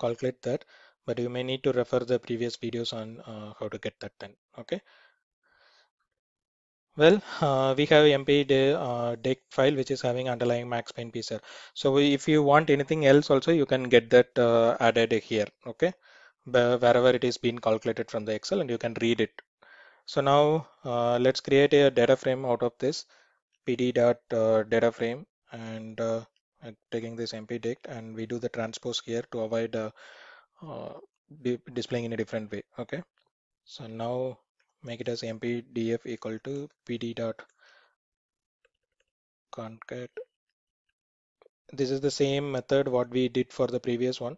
calculate that but you may need to refer the previous videos on uh, how to get that then okay well, uh, we have MP uh, deck file which is having underlying max pain PCR. So if you want anything else also, you can get that uh, added here, okay? Wherever it is being calculated from the Excel and you can read it. So now uh, let's create a data frame out of this pd dot uh, data frame and uh, taking this MP dict, and we do the transpose here to avoid uh, displaying in a different way, okay? So now make it as mpdf equal to pd dot concat this is the same method what we did for the previous one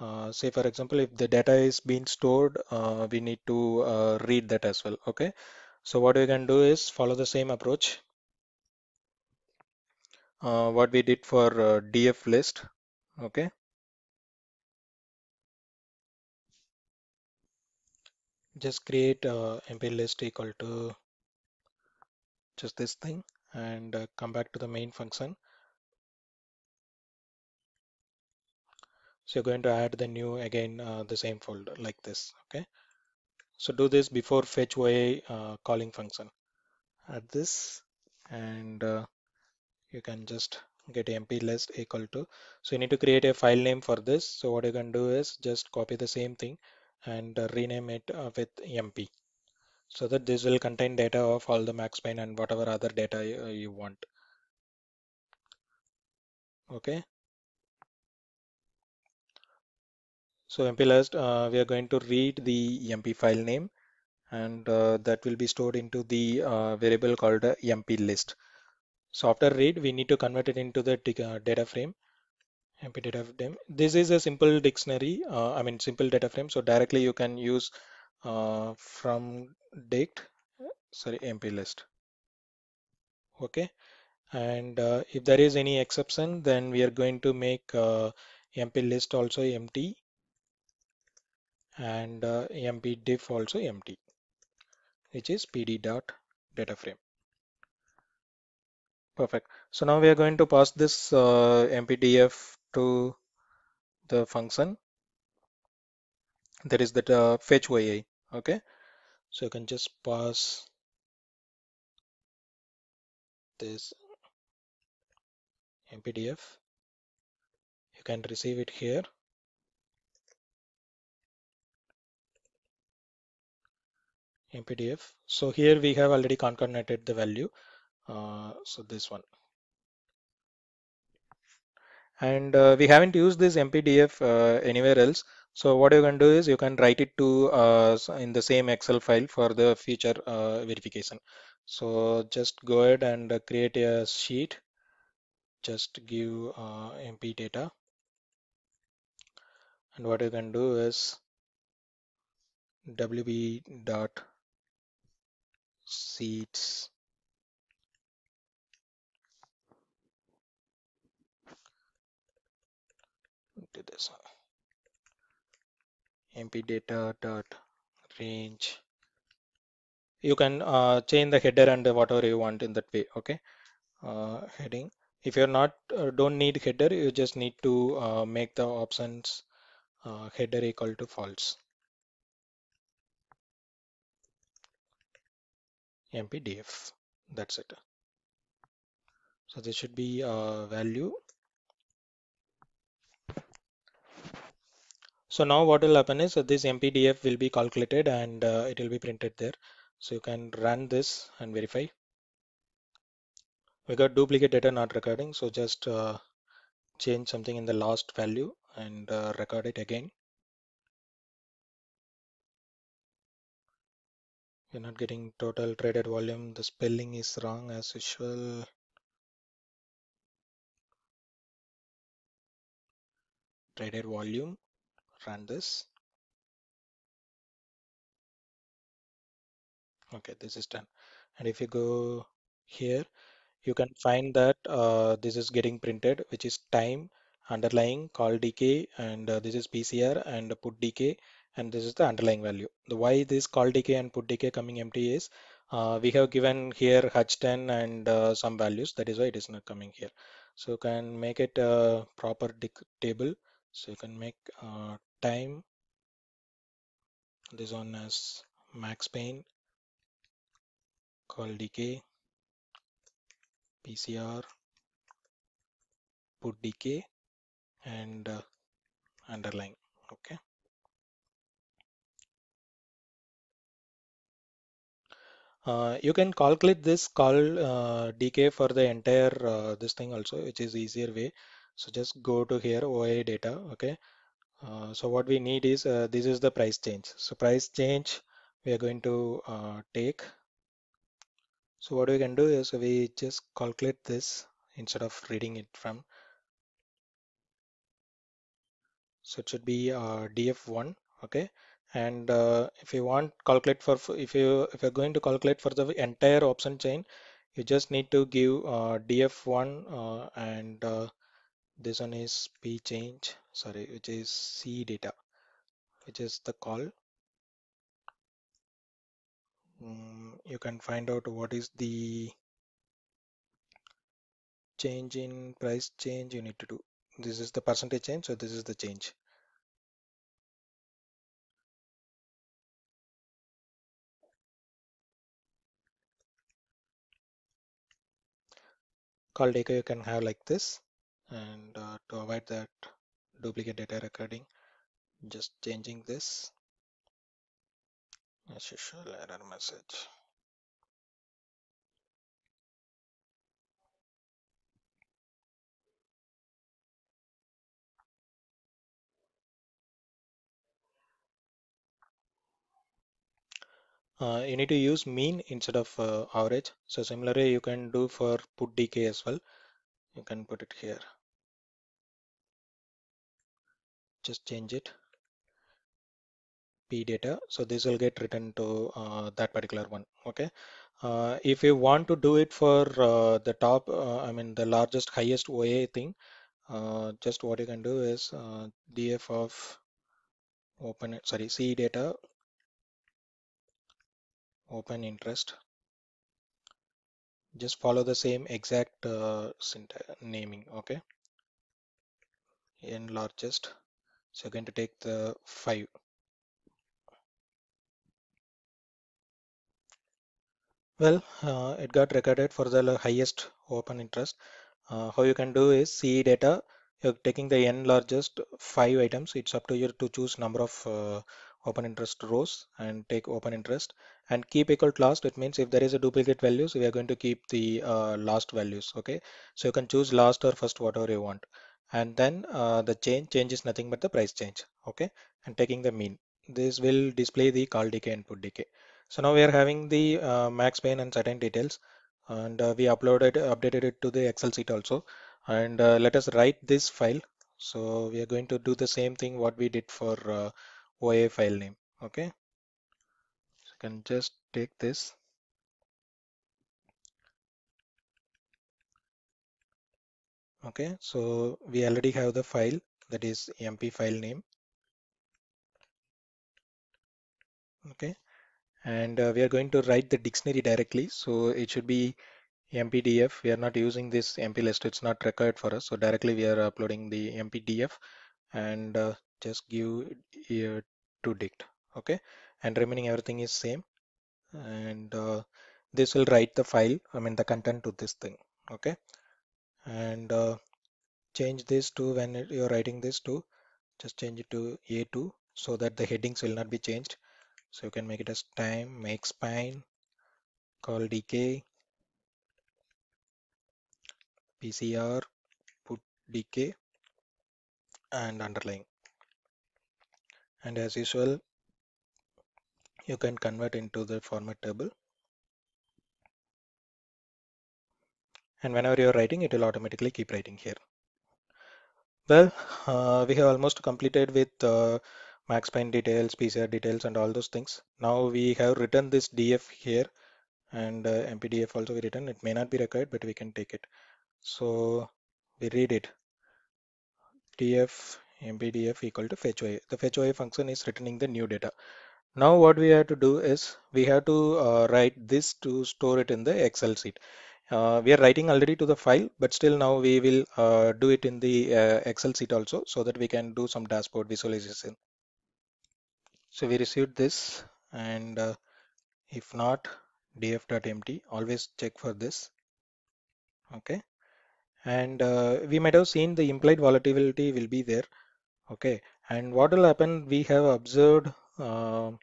uh, say for example if the data is being stored uh, we need to uh, read that as well okay so what we can do is follow the same approach uh, what we did for uh, df list okay just create a mp list equal to just this thing and uh, come back to the main function. So you're going to add the new again uh, the same folder like this. Okay. So do this before fetch OA uh, calling function. Add this and uh, you can just get MP list equal to. So you need to create a file name for this. So what you can do is just copy the same thing and uh, rename it uh, with MP so that this will contain data of all the pain and whatever other data you, uh, you want. Okay. So mplist, uh, we are going to read the MP file name and uh, that will be stored into the uh, variable called MP list. So after read, we need to convert it into the data frame. MP data frame. This is a simple dictionary, uh, I mean simple data frame. So directly you can use uh, from dict, sorry, MP list. Okay. And uh, if there is any exception, then we are going to make uh, MP list also empty and uh, MP diff also empty, which is pd dot data frame perfect so now we are going to pass this uh, mpdf to the function that is that uh, fetch YI. Okay, so you can just pass this mpdf. You can receive it here. mpdf. So here we have already concatenated the value. Uh, so this one and uh, we haven't used this mpdf uh, anywhere else so what you can do is you can write it to uh, in the same excel file for the future uh, verification so just go ahead and uh, create a sheet just give uh, mp data and what you can do is wb dot seats into this mp data dot range you can uh, change the header and whatever you want in that way okay uh, heading if you're not uh, don't need header you just need to uh, make the options uh, header equal to false mpdf that's it so this should be a uh, value So now what will happen is this MPDF will be calculated and uh, it will be printed there. So you can run this and verify. We got duplicate data not recording. So just uh, change something in the last value and uh, record it again. You're not getting total traded volume. The spelling is wrong as usual. Traded volume run this. Okay, this is done. And if you go here, you can find that uh, this is getting printed, which is time underlying call decay and uh, this is PCR and put decay and this is the underlying value. The why this call decay and put decay coming empty is uh, we have given here H10 and uh, some values that is why it is not coming here. So you can make it a uh, proper table. So you can make uh, time this one as max pain call decay pcr put decay and uh, underline okay uh, you can calculate this call uh, decay for the entire uh, this thing also which is easier way so just go to here OI data okay uh, so what we need is uh, this is the price change. So price change we are going to uh, take. So what we can do is we just calculate this instead of reading it from. So it should be uh, DF1, okay. And uh, if you want calculate for if you if you're going to calculate for the entire option chain, you just need to give DF1 and this one is P change sorry which is c data which is the call mm, you can find out what is the change in price change you need to do this is the percentage change so this is the change call data you can have like this and uh, to avoid that duplicate data recording just changing this as usual error message Uh, you need to use mean instead of uh, average so similarly you can do for put decay as well you can put it here just change it p data so this will get written to uh, that particular one okay uh, if you want to do it for uh, the top uh, I mean the largest highest OA thing uh, just what you can do is uh, df of open sorry c data open interest just follow the same exact naming okay In largest so you're going to take the 5. Well, uh, it got recorded for the highest open interest. Uh, how you can do is CE data, you're taking the n largest 5 items. It's up to you to choose number of uh, open interest rows and take open interest and keep equal to last it means if there is a duplicate values we are going to keep the uh, last values okay so you can choose last or first whatever you want and then uh, the change change is nothing but the price change okay and taking the mean this will display the call decay and put decay so now we are having the uh, max pain and certain details and uh, we uploaded updated it to the excel sheet also and uh, let us write this file so we are going to do the same thing what we did for uh, oa file name okay so you can just take this okay so we already have the file that is mp file name okay and uh, we are going to write the dictionary directly so it should be mpdf we are not using this mp list it's not required for us so directly we are uploading the mpdf and uh, just give here to dict okay and remaining everything is same and uh, this will write the file i mean the content to this thing okay and uh, change this to when you're writing this to just change it to a2 so that the headings will not be changed so you can make it as time make spine call decay, pcr put decay, and underlying and as usual you can convert into the format table and whenever you're writing it will automatically keep writing here well uh, we have almost completed with uh, max maxpine details pcr details and all those things now we have written this df here and uh, mpdf also we written it may not be required but we can take it so we read it df mpdf equal to fetch OA. the fetch OA function is returning the new data now what we have to do is we have to uh, write this to store it in the excel sheet uh, we are writing already to the file but still now we will uh, do it in the uh, excel sheet also so that we can do some dashboard visualization so we received this and uh, if not df.empty always check for this okay and uh, we might have seen the implied volatility will be there okay and what will happen we have observed um,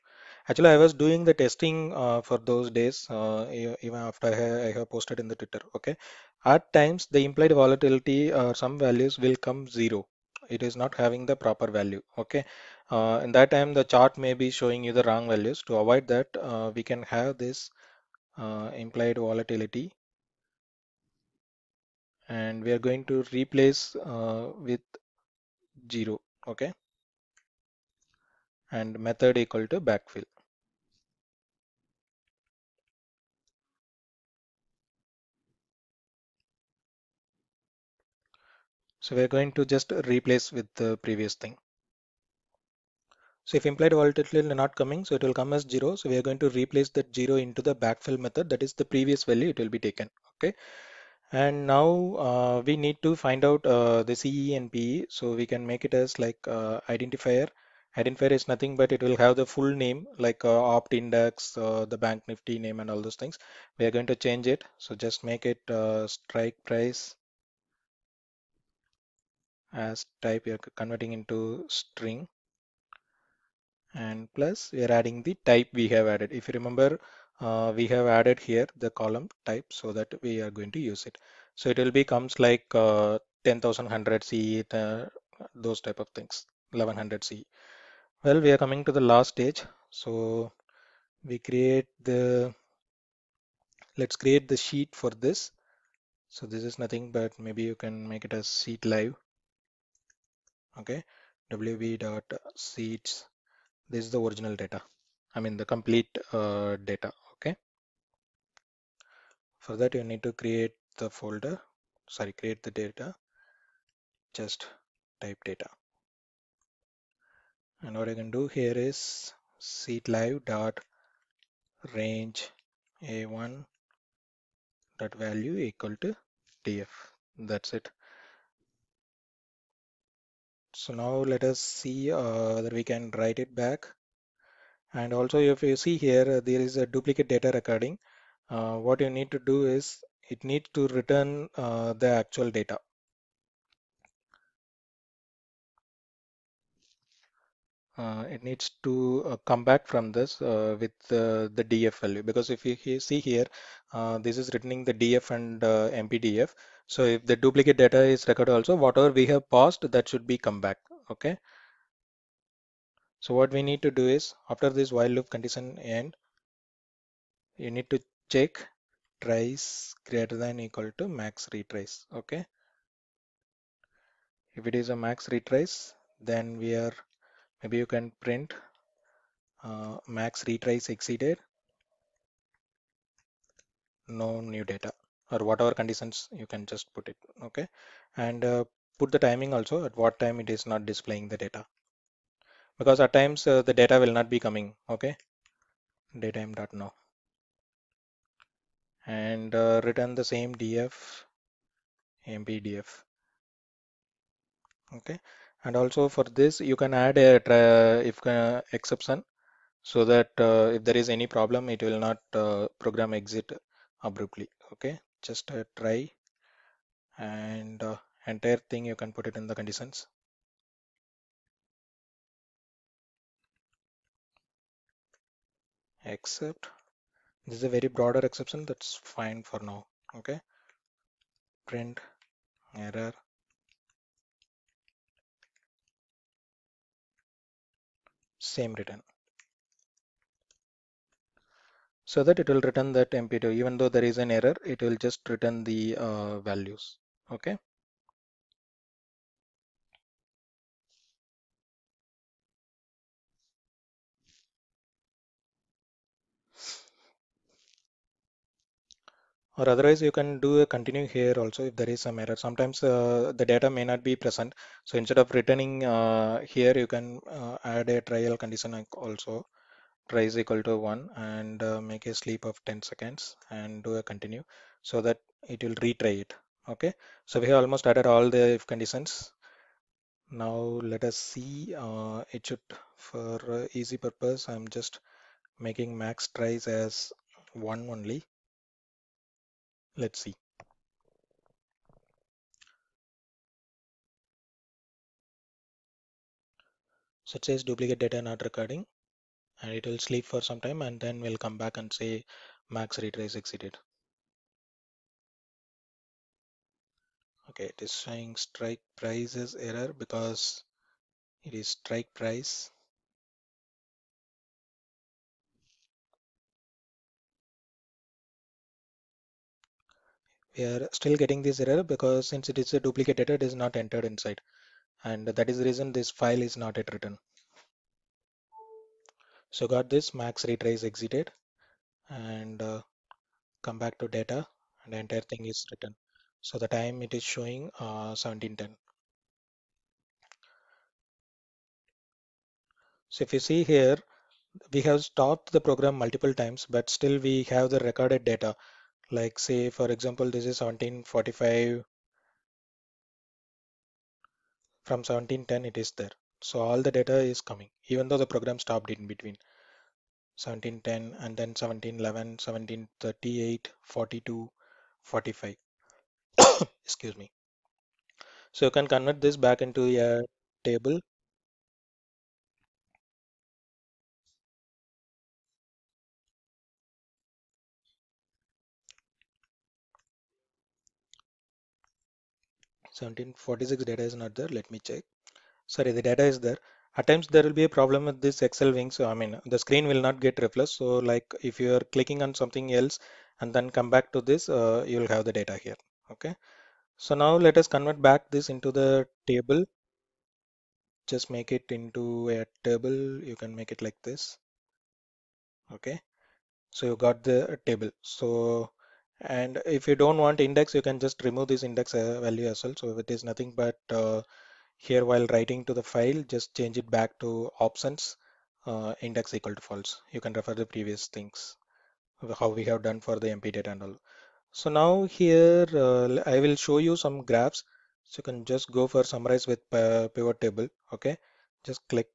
actually i was doing the testing uh, for those days uh, even after I have, I have, posted in the twitter okay at times the implied volatility or uh, some values will come zero it is not having the proper value okay uh, in that time the chart may be showing you the wrong values to avoid that uh, we can have this uh, implied volatility and we are going to replace with zero okay and method equal to backfill So we're going to just replace with the previous thing. So if implied volatility is not coming, so it will come as zero. So we are going to replace that zero into the backfill method. That is the previous value it will be taken. Okay. And now uh, we need to find out uh, the CE and PE. So we can make it as like uh, identifier. Identifier is nothing but it will have the full name like uh, opt index, uh, the bank nifty name and all those things. We are going to change it. So just make it uh, strike price as type we are converting into string and plus we are adding the type we have added if you remember uh, we have added here the column type so that we are going to use it so it will becomes like uh, 10100 C, uh, those type of things 1100 C. well we are coming to the last stage so we create the let's create the sheet for this so this is nothing but maybe you can make it as sheet live okay wb dot seats this is the original data i mean the complete uh, data okay for that you need to create the folder sorry create the data just type data and what I can do here is seed live dot range a1 dot value equal to df that's it so now let us see uh, we can write it back and also if you see here uh, there is a duplicate data recording uh, what you need to do is it needs to return uh, the actual data uh, it needs to come back from this with the DF value because if you see here this is returning the DF and MPDF so if the duplicate data is recorded also, whatever we have paused, that should be come back. Okay. So what we need to do is after this while loop condition end, you need to check trace greater than equal to max retrace. Okay. If it is a max retrace, then we are maybe you can print uh, max retrace exceeded no new data or whatever conditions you can just put it okay and uh, put the timing also at what time it is not displaying the data because at times uh, the data will not be coming okay daytime dot now and uh, return the same df mpdf okay and also for this you can add a if uh, exception so that uh, if there is any problem it will not uh, program exit abruptly okay just uh, try and uh, entire thing you can put it in the conditions except this is a very broader exception that's fine for now okay print error same return so that it will return that MP2 even though there is an error it will just return the uh, values okay or otherwise you can do a continue here also if there is some error sometimes uh, the data may not be present so instead of returning uh, here you can uh, add a trial condition also tries equal to 1 and uh, make a sleep of 10 seconds and do a continue so that it will retry it okay so we have almost added all the if conditions now let us see uh, it should for uh, easy purpose i'm just making max tries as one only let's see such as duplicate data not recording and it will sleep for some time and then we'll come back and say max retrace exceeded okay it is showing strike price is error because it is strike price we are still getting this error because since it is a duplicate data it is not entered inside and that is the reason this file is not yet written so got this max retrace exited and uh, come back to data and the entire thing is written. So the time it is showing uh, 1710. So if you see here, we have stopped the program multiple times, but still we have the recorded data. Like say, for example, this is 1745. From 1710, it is there so all the data is coming even though the program stopped in between 1710 and then 1711 1738 42 45 excuse me so you can convert this back into a table Seventeen forty-six data is not there let me check sorry the data is there at times there will be a problem with this excel wing so i mean the screen will not get refreshed so like if you are clicking on something else and then come back to this uh, you will have the data here okay so now let us convert back this into the table just make it into a table you can make it like this okay so you got the table so and if you don't want index you can just remove this index uh, value as well so it is nothing but uh, here while writing to the file just change it back to options uh, index equal to false you can refer the previous things how we have done for the mp data and all so now here uh, i will show you some graphs so you can just go for summarize with pivot table okay just click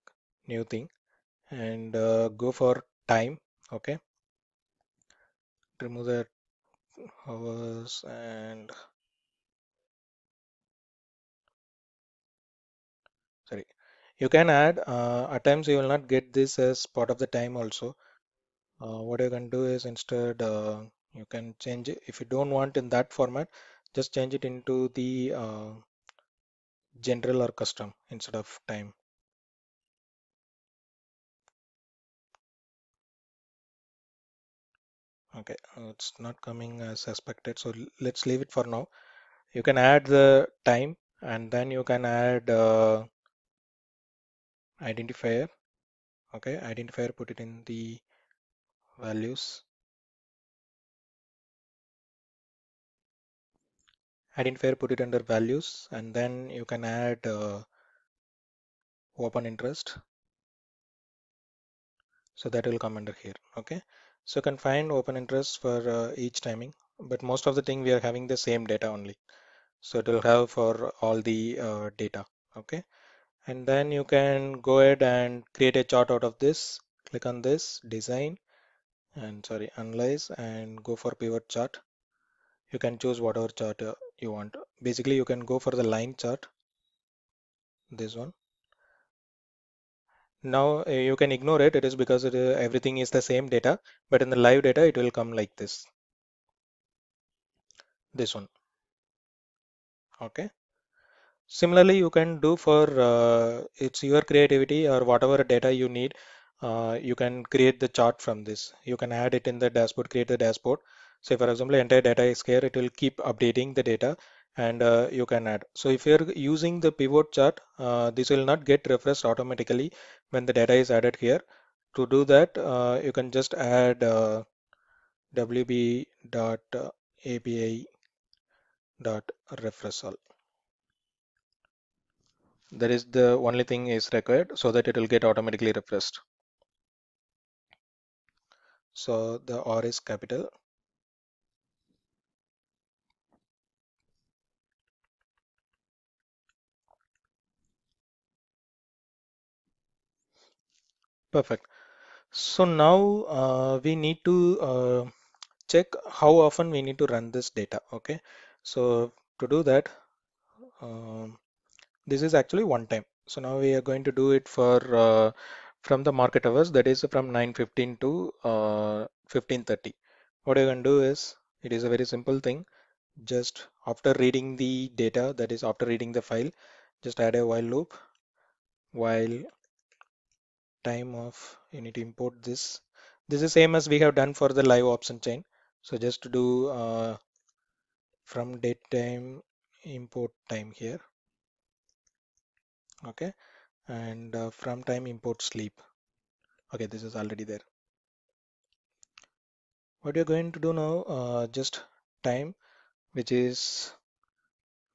new thing and uh, go for time okay remove the hours and sorry you can add uh, at times you will not get this as part of the time also uh, what you can do is instead uh, you can change it. if you don't want in that format just change it into the uh, general or custom instead of time okay oh, it's not coming as expected so let's leave it for now you can add the time and then you can add uh, identifier okay identifier put it in the values identifier put it under values and then you can add uh, open interest so that will come under here okay so you can find open interest for uh, each timing but most of the thing we are having the same data only so it will have for all the uh, data okay and then you can go ahead and create a chart out of this click on this design and sorry analyze and go for pivot chart you can choose whatever chart uh, you want basically you can go for the line chart this one now uh, you can ignore it it is because it, uh, everything is the same data but in the live data it will come like this this one okay Similarly, you can do for uh, it's your creativity or whatever data you need. Uh, you can create the chart from this. You can add it in the dashboard, create the dashboard. Say for example, entire data is here. It will keep updating the data and uh, you can add. So if you're using the pivot chart, uh, this will not get refreshed automatically when the data is added here. To do that, uh, you can just add uh, wb.api dot refresh all that is the only thing is required so that it will get automatically refreshed so the R is capital perfect so now uh, we need to uh, check how often we need to run this data okay so to do that um, this is actually one time so now we are going to do it for uh, from the market hours that is from 9:15 to 15:30 uh, what you can do is it is a very simple thing just after reading the data that is after reading the file just add a while loop while time of you need to import this this is same as we have done for the live option chain so just to do uh, from date time import time here okay and uh, from time import sleep okay this is already there what you're going to do now uh, just time which is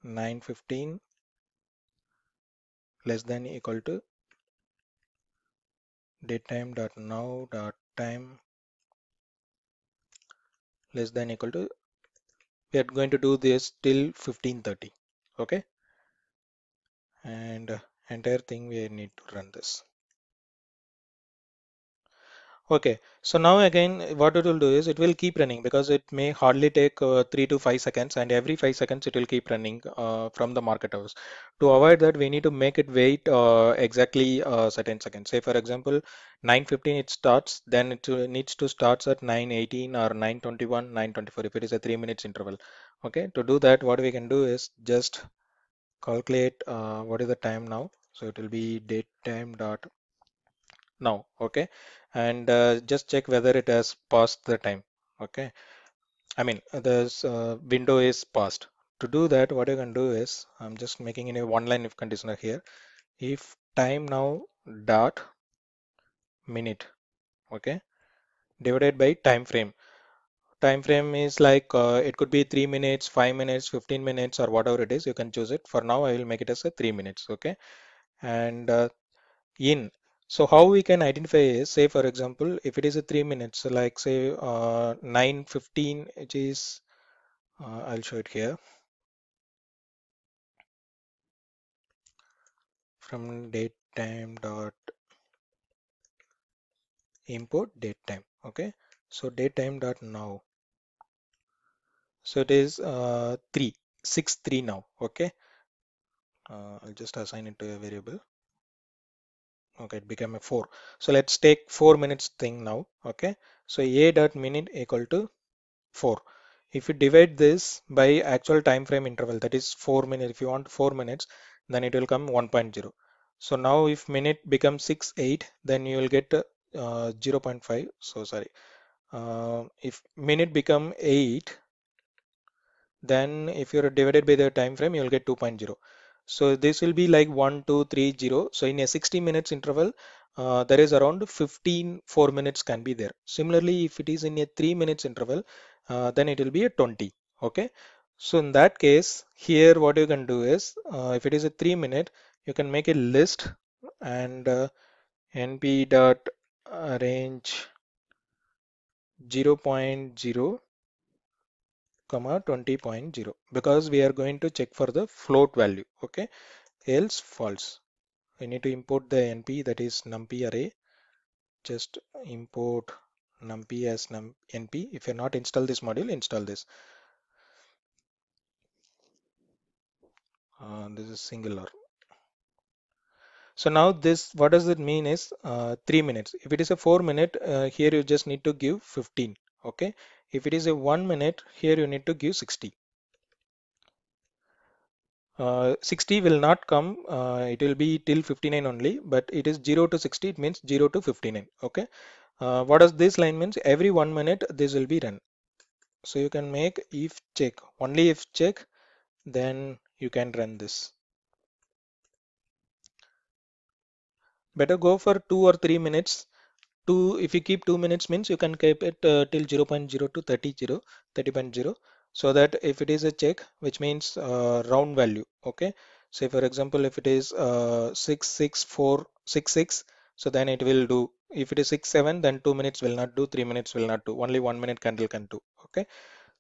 915 less than equal to datetime dot now dot time less than equal to we are going to do this till 1530 okay and uh, entire thing we need to run this okay so now again what it will do is it will keep running because it may hardly take uh, 3 to 5 seconds and every 5 seconds it will keep running uh, from the market hours to avoid that we need to make it wait uh, exactly uh, certain seconds say for example 9.15 it starts then it needs to starts at 9.18 or 9.21 9.24 if it is a 3 minutes interval okay to do that what we can do is just calculate uh, what is the time now so it will be datetime dot now okay and uh, just check whether it has passed the time okay i mean uh, this uh, window is passed to do that what you can do is i'm just making a one line if conditioner here if time now dot minute okay divided by time frame time frame is like uh, it could be 3 minutes 5 minutes 15 minutes or whatever it is you can choose it for now i will make it as a 3 minutes okay and uh, in so how we can identify is say for example if it is a three minutes so like say uh, 9:15 which is uh, I'll show it here from date time dot import date time okay so date time dot now so it is uh, 3 6 3 now okay uh, I'll just assign it to a variable okay it became a 4 so let's take 4 minutes thing now okay so a dot minute equal to 4 if you divide this by actual time frame interval that is 4 minutes if you want 4 minutes then it will come 1.0 so now if minute becomes 6 8 then you will get uh, 0.5 so sorry uh, if minute become 8 then if you're divided by the time frame you will get 2.0 so this will be like 1 2 3 0 so in a 60 minutes interval uh, there is around 15 4 minutes can be there similarly if it is in a 3 minutes interval uh, then it will be a 20 okay so in that case here what you can do is uh, if it is a 3 minute you can make a list and uh, np dot range 0.0 comma 20.0 because we are going to check for the float value okay else false we need to import the np that is numpy array just import numpy as num np if you're not install this module install this uh, this is singular so now this what does it mean is uh, 3 minutes if it is a 4 minute uh, here you just need to give 15 okay if it is a one minute, here you need to give 60. Uh, 60 will not come uh, it will be till 59 only but it is 0 to 60 it means 0 to 59 okay uh, what does this line means every one minute this will be run so you can make if check only if check then you can run this better go for two or three minutes two if you keep two minutes means you can keep it uh, till 0, 0.0 to 30 0 30.0 so that if it is a check which means uh, round value okay say for example if it is uh, 66466 so then it will do if it is 67 then 2 minutes will not do 3 minutes will not do only 1 minute candle can do okay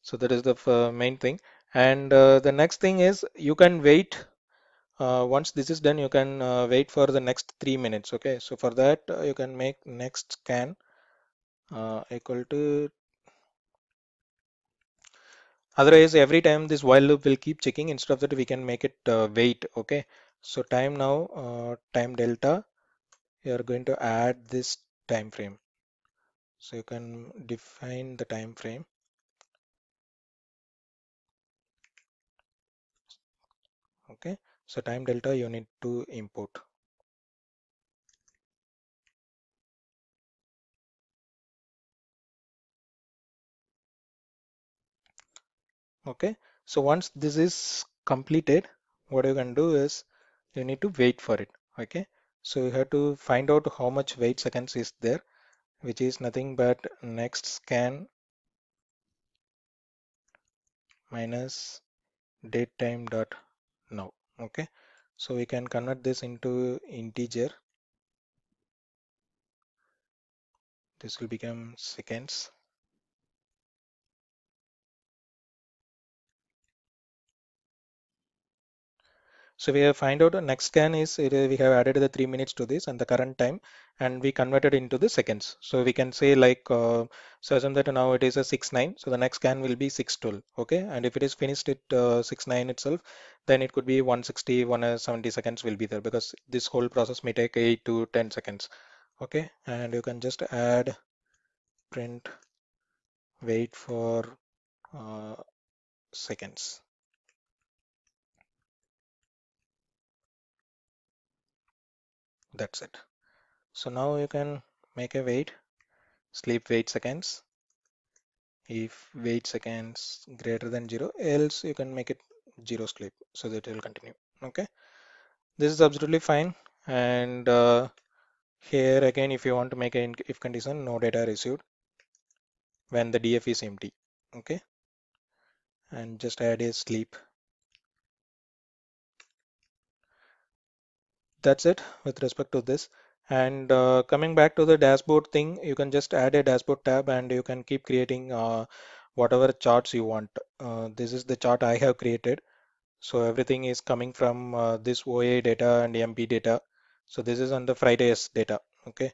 so that is the uh, main thing and uh, the next thing is you can wait uh, once this is done you can uh, wait for the next three minutes okay so for that uh, you can make next scan uh, equal to otherwise every time this while loop will keep checking instead of that we can make it uh, wait okay so time now uh, time delta you are going to add this time frame so you can define the time frame okay so time delta you need to import. Okay, so once this is completed, what you can do is you need to wait for it. Okay, so you have to find out how much wait seconds is there, which is nothing but next scan minus datetime dot now okay so we can convert this into integer this will become seconds So we have find out the next scan is we have added the three minutes to this and the current time and we converted into the seconds. So we can say like uh, so assume that now it is a 6 9 so the next scan will be 612 okay and if it is finished at uh, 6 9 itself then it could be 160 170 seconds will be there because this whole process may take 8 to 10 seconds okay and you can just add print wait for uh, seconds that's it so now you can make a wait sleep wait seconds if wait seconds greater than zero else you can make it zero sleep so that it will continue okay this is absolutely fine and uh, here again if you want to make an if condition no data received when the df is empty okay and just add a sleep that's it with respect to this and uh, coming back to the dashboard thing you can just add a dashboard tab and you can keep creating uh, whatever charts you want uh, this is the chart I have created so everything is coming from uh, this OA data and MP data so this is on the Friday's data okay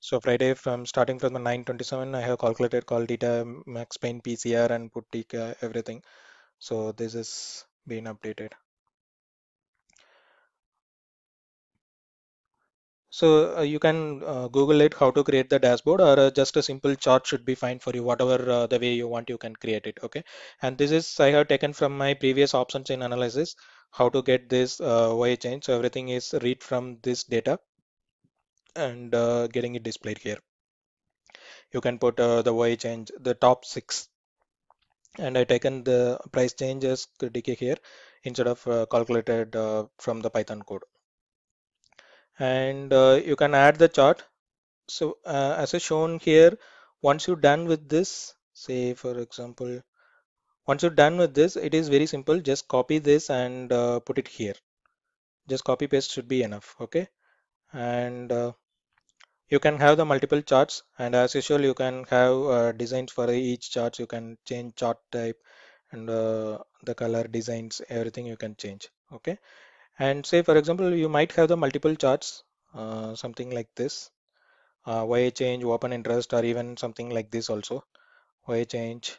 so Friday from starting from the 927 I have calculated call data max pain PCR and put everything so this is being updated So uh, you can uh, Google it how to create the dashboard or uh, just a simple chart should be fine for you. Whatever uh, the way you want, you can create it. Okay. And this is I have taken from my previous options in analysis how to get this uh, Y change. So everything is read from this data and uh, getting it displayed here. You can put the Y change, the top six. And I taken the price changes DK here instead of calculated from the Python code and uh, you can add the chart so uh, as is shown here once you're done with this say for example once you're done with this it is very simple just copy this and uh, put it here just copy paste should be enough okay and uh, you can have the multiple charts and as usual you can have uh, designs for each chart you can change chart type and uh, the color designs everything you can change okay and say for example you might have the multiple charts uh, something like this uh, YA change open interest or even something like this also YA change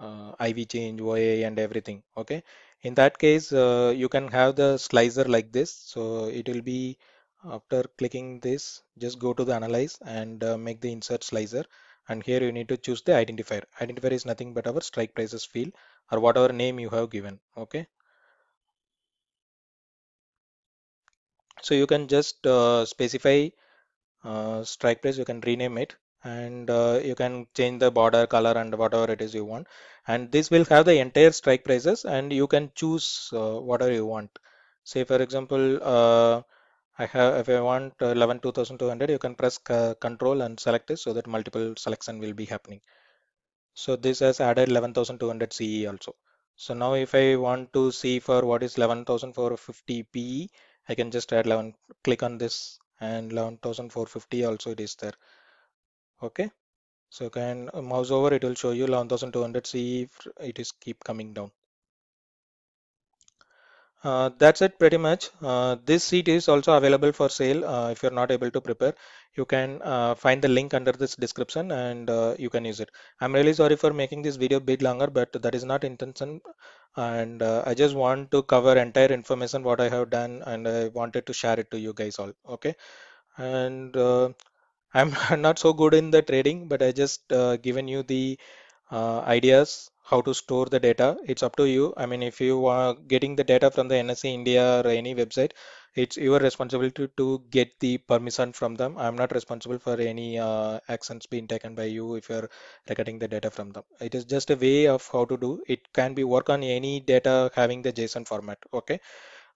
uh, IV change YA and everything okay in that case uh, you can have the slicer like this so it will be after clicking this just go to the analyze and uh, make the insert slicer and here you need to choose the identifier identifier is nothing but our strike prices field or whatever name you have given okay so you can just uh, specify uh, strike price you can rename it and uh, you can change the border color and whatever it is you want and this will have the entire strike prices and you can choose uh, whatever you want say for example uh, I have if I want 11 2200 you can press control and select this so that multiple selection will be happening so this has added 11200 CE also so now if I want to see for what is 11450 PE I can just add 11 click on this and 11450 also it is there okay so you can mouse over it will show you 11200 see if it is keep coming down uh, that's it pretty much. Uh, this seat is also available for sale uh, if you're not able to prepare. You can uh, find the link under this description and uh, you can use it. I'm really sorry for making this video bit longer but that is not intention and uh, I just want to cover entire information what I have done and I wanted to share it to you guys all okay and I'm not so good in the trading but I just given you the uh, ideas how to store the data it's up to you i mean if you are getting the data from the nsa india or any website it's your responsibility to, to get the permission from them i'm not responsible for any uh, actions being taken by you if you're recording the data from them it is just a way of how to do it can be work on any data having the json format okay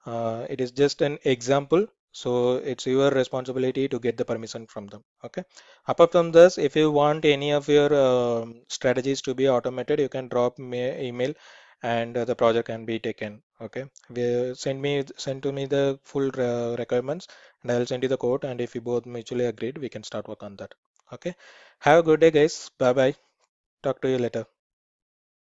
uh, it is just an example so it's your responsibility to get the permission from them okay apart from this if you want any of your um, strategies to be automated you can drop me email and uh, the project can be taken okay we send me send to me the full uh, requirements and i will send you the code and if you both mutually agreed we can start work on that okay have a good day guys bye bye talk to you later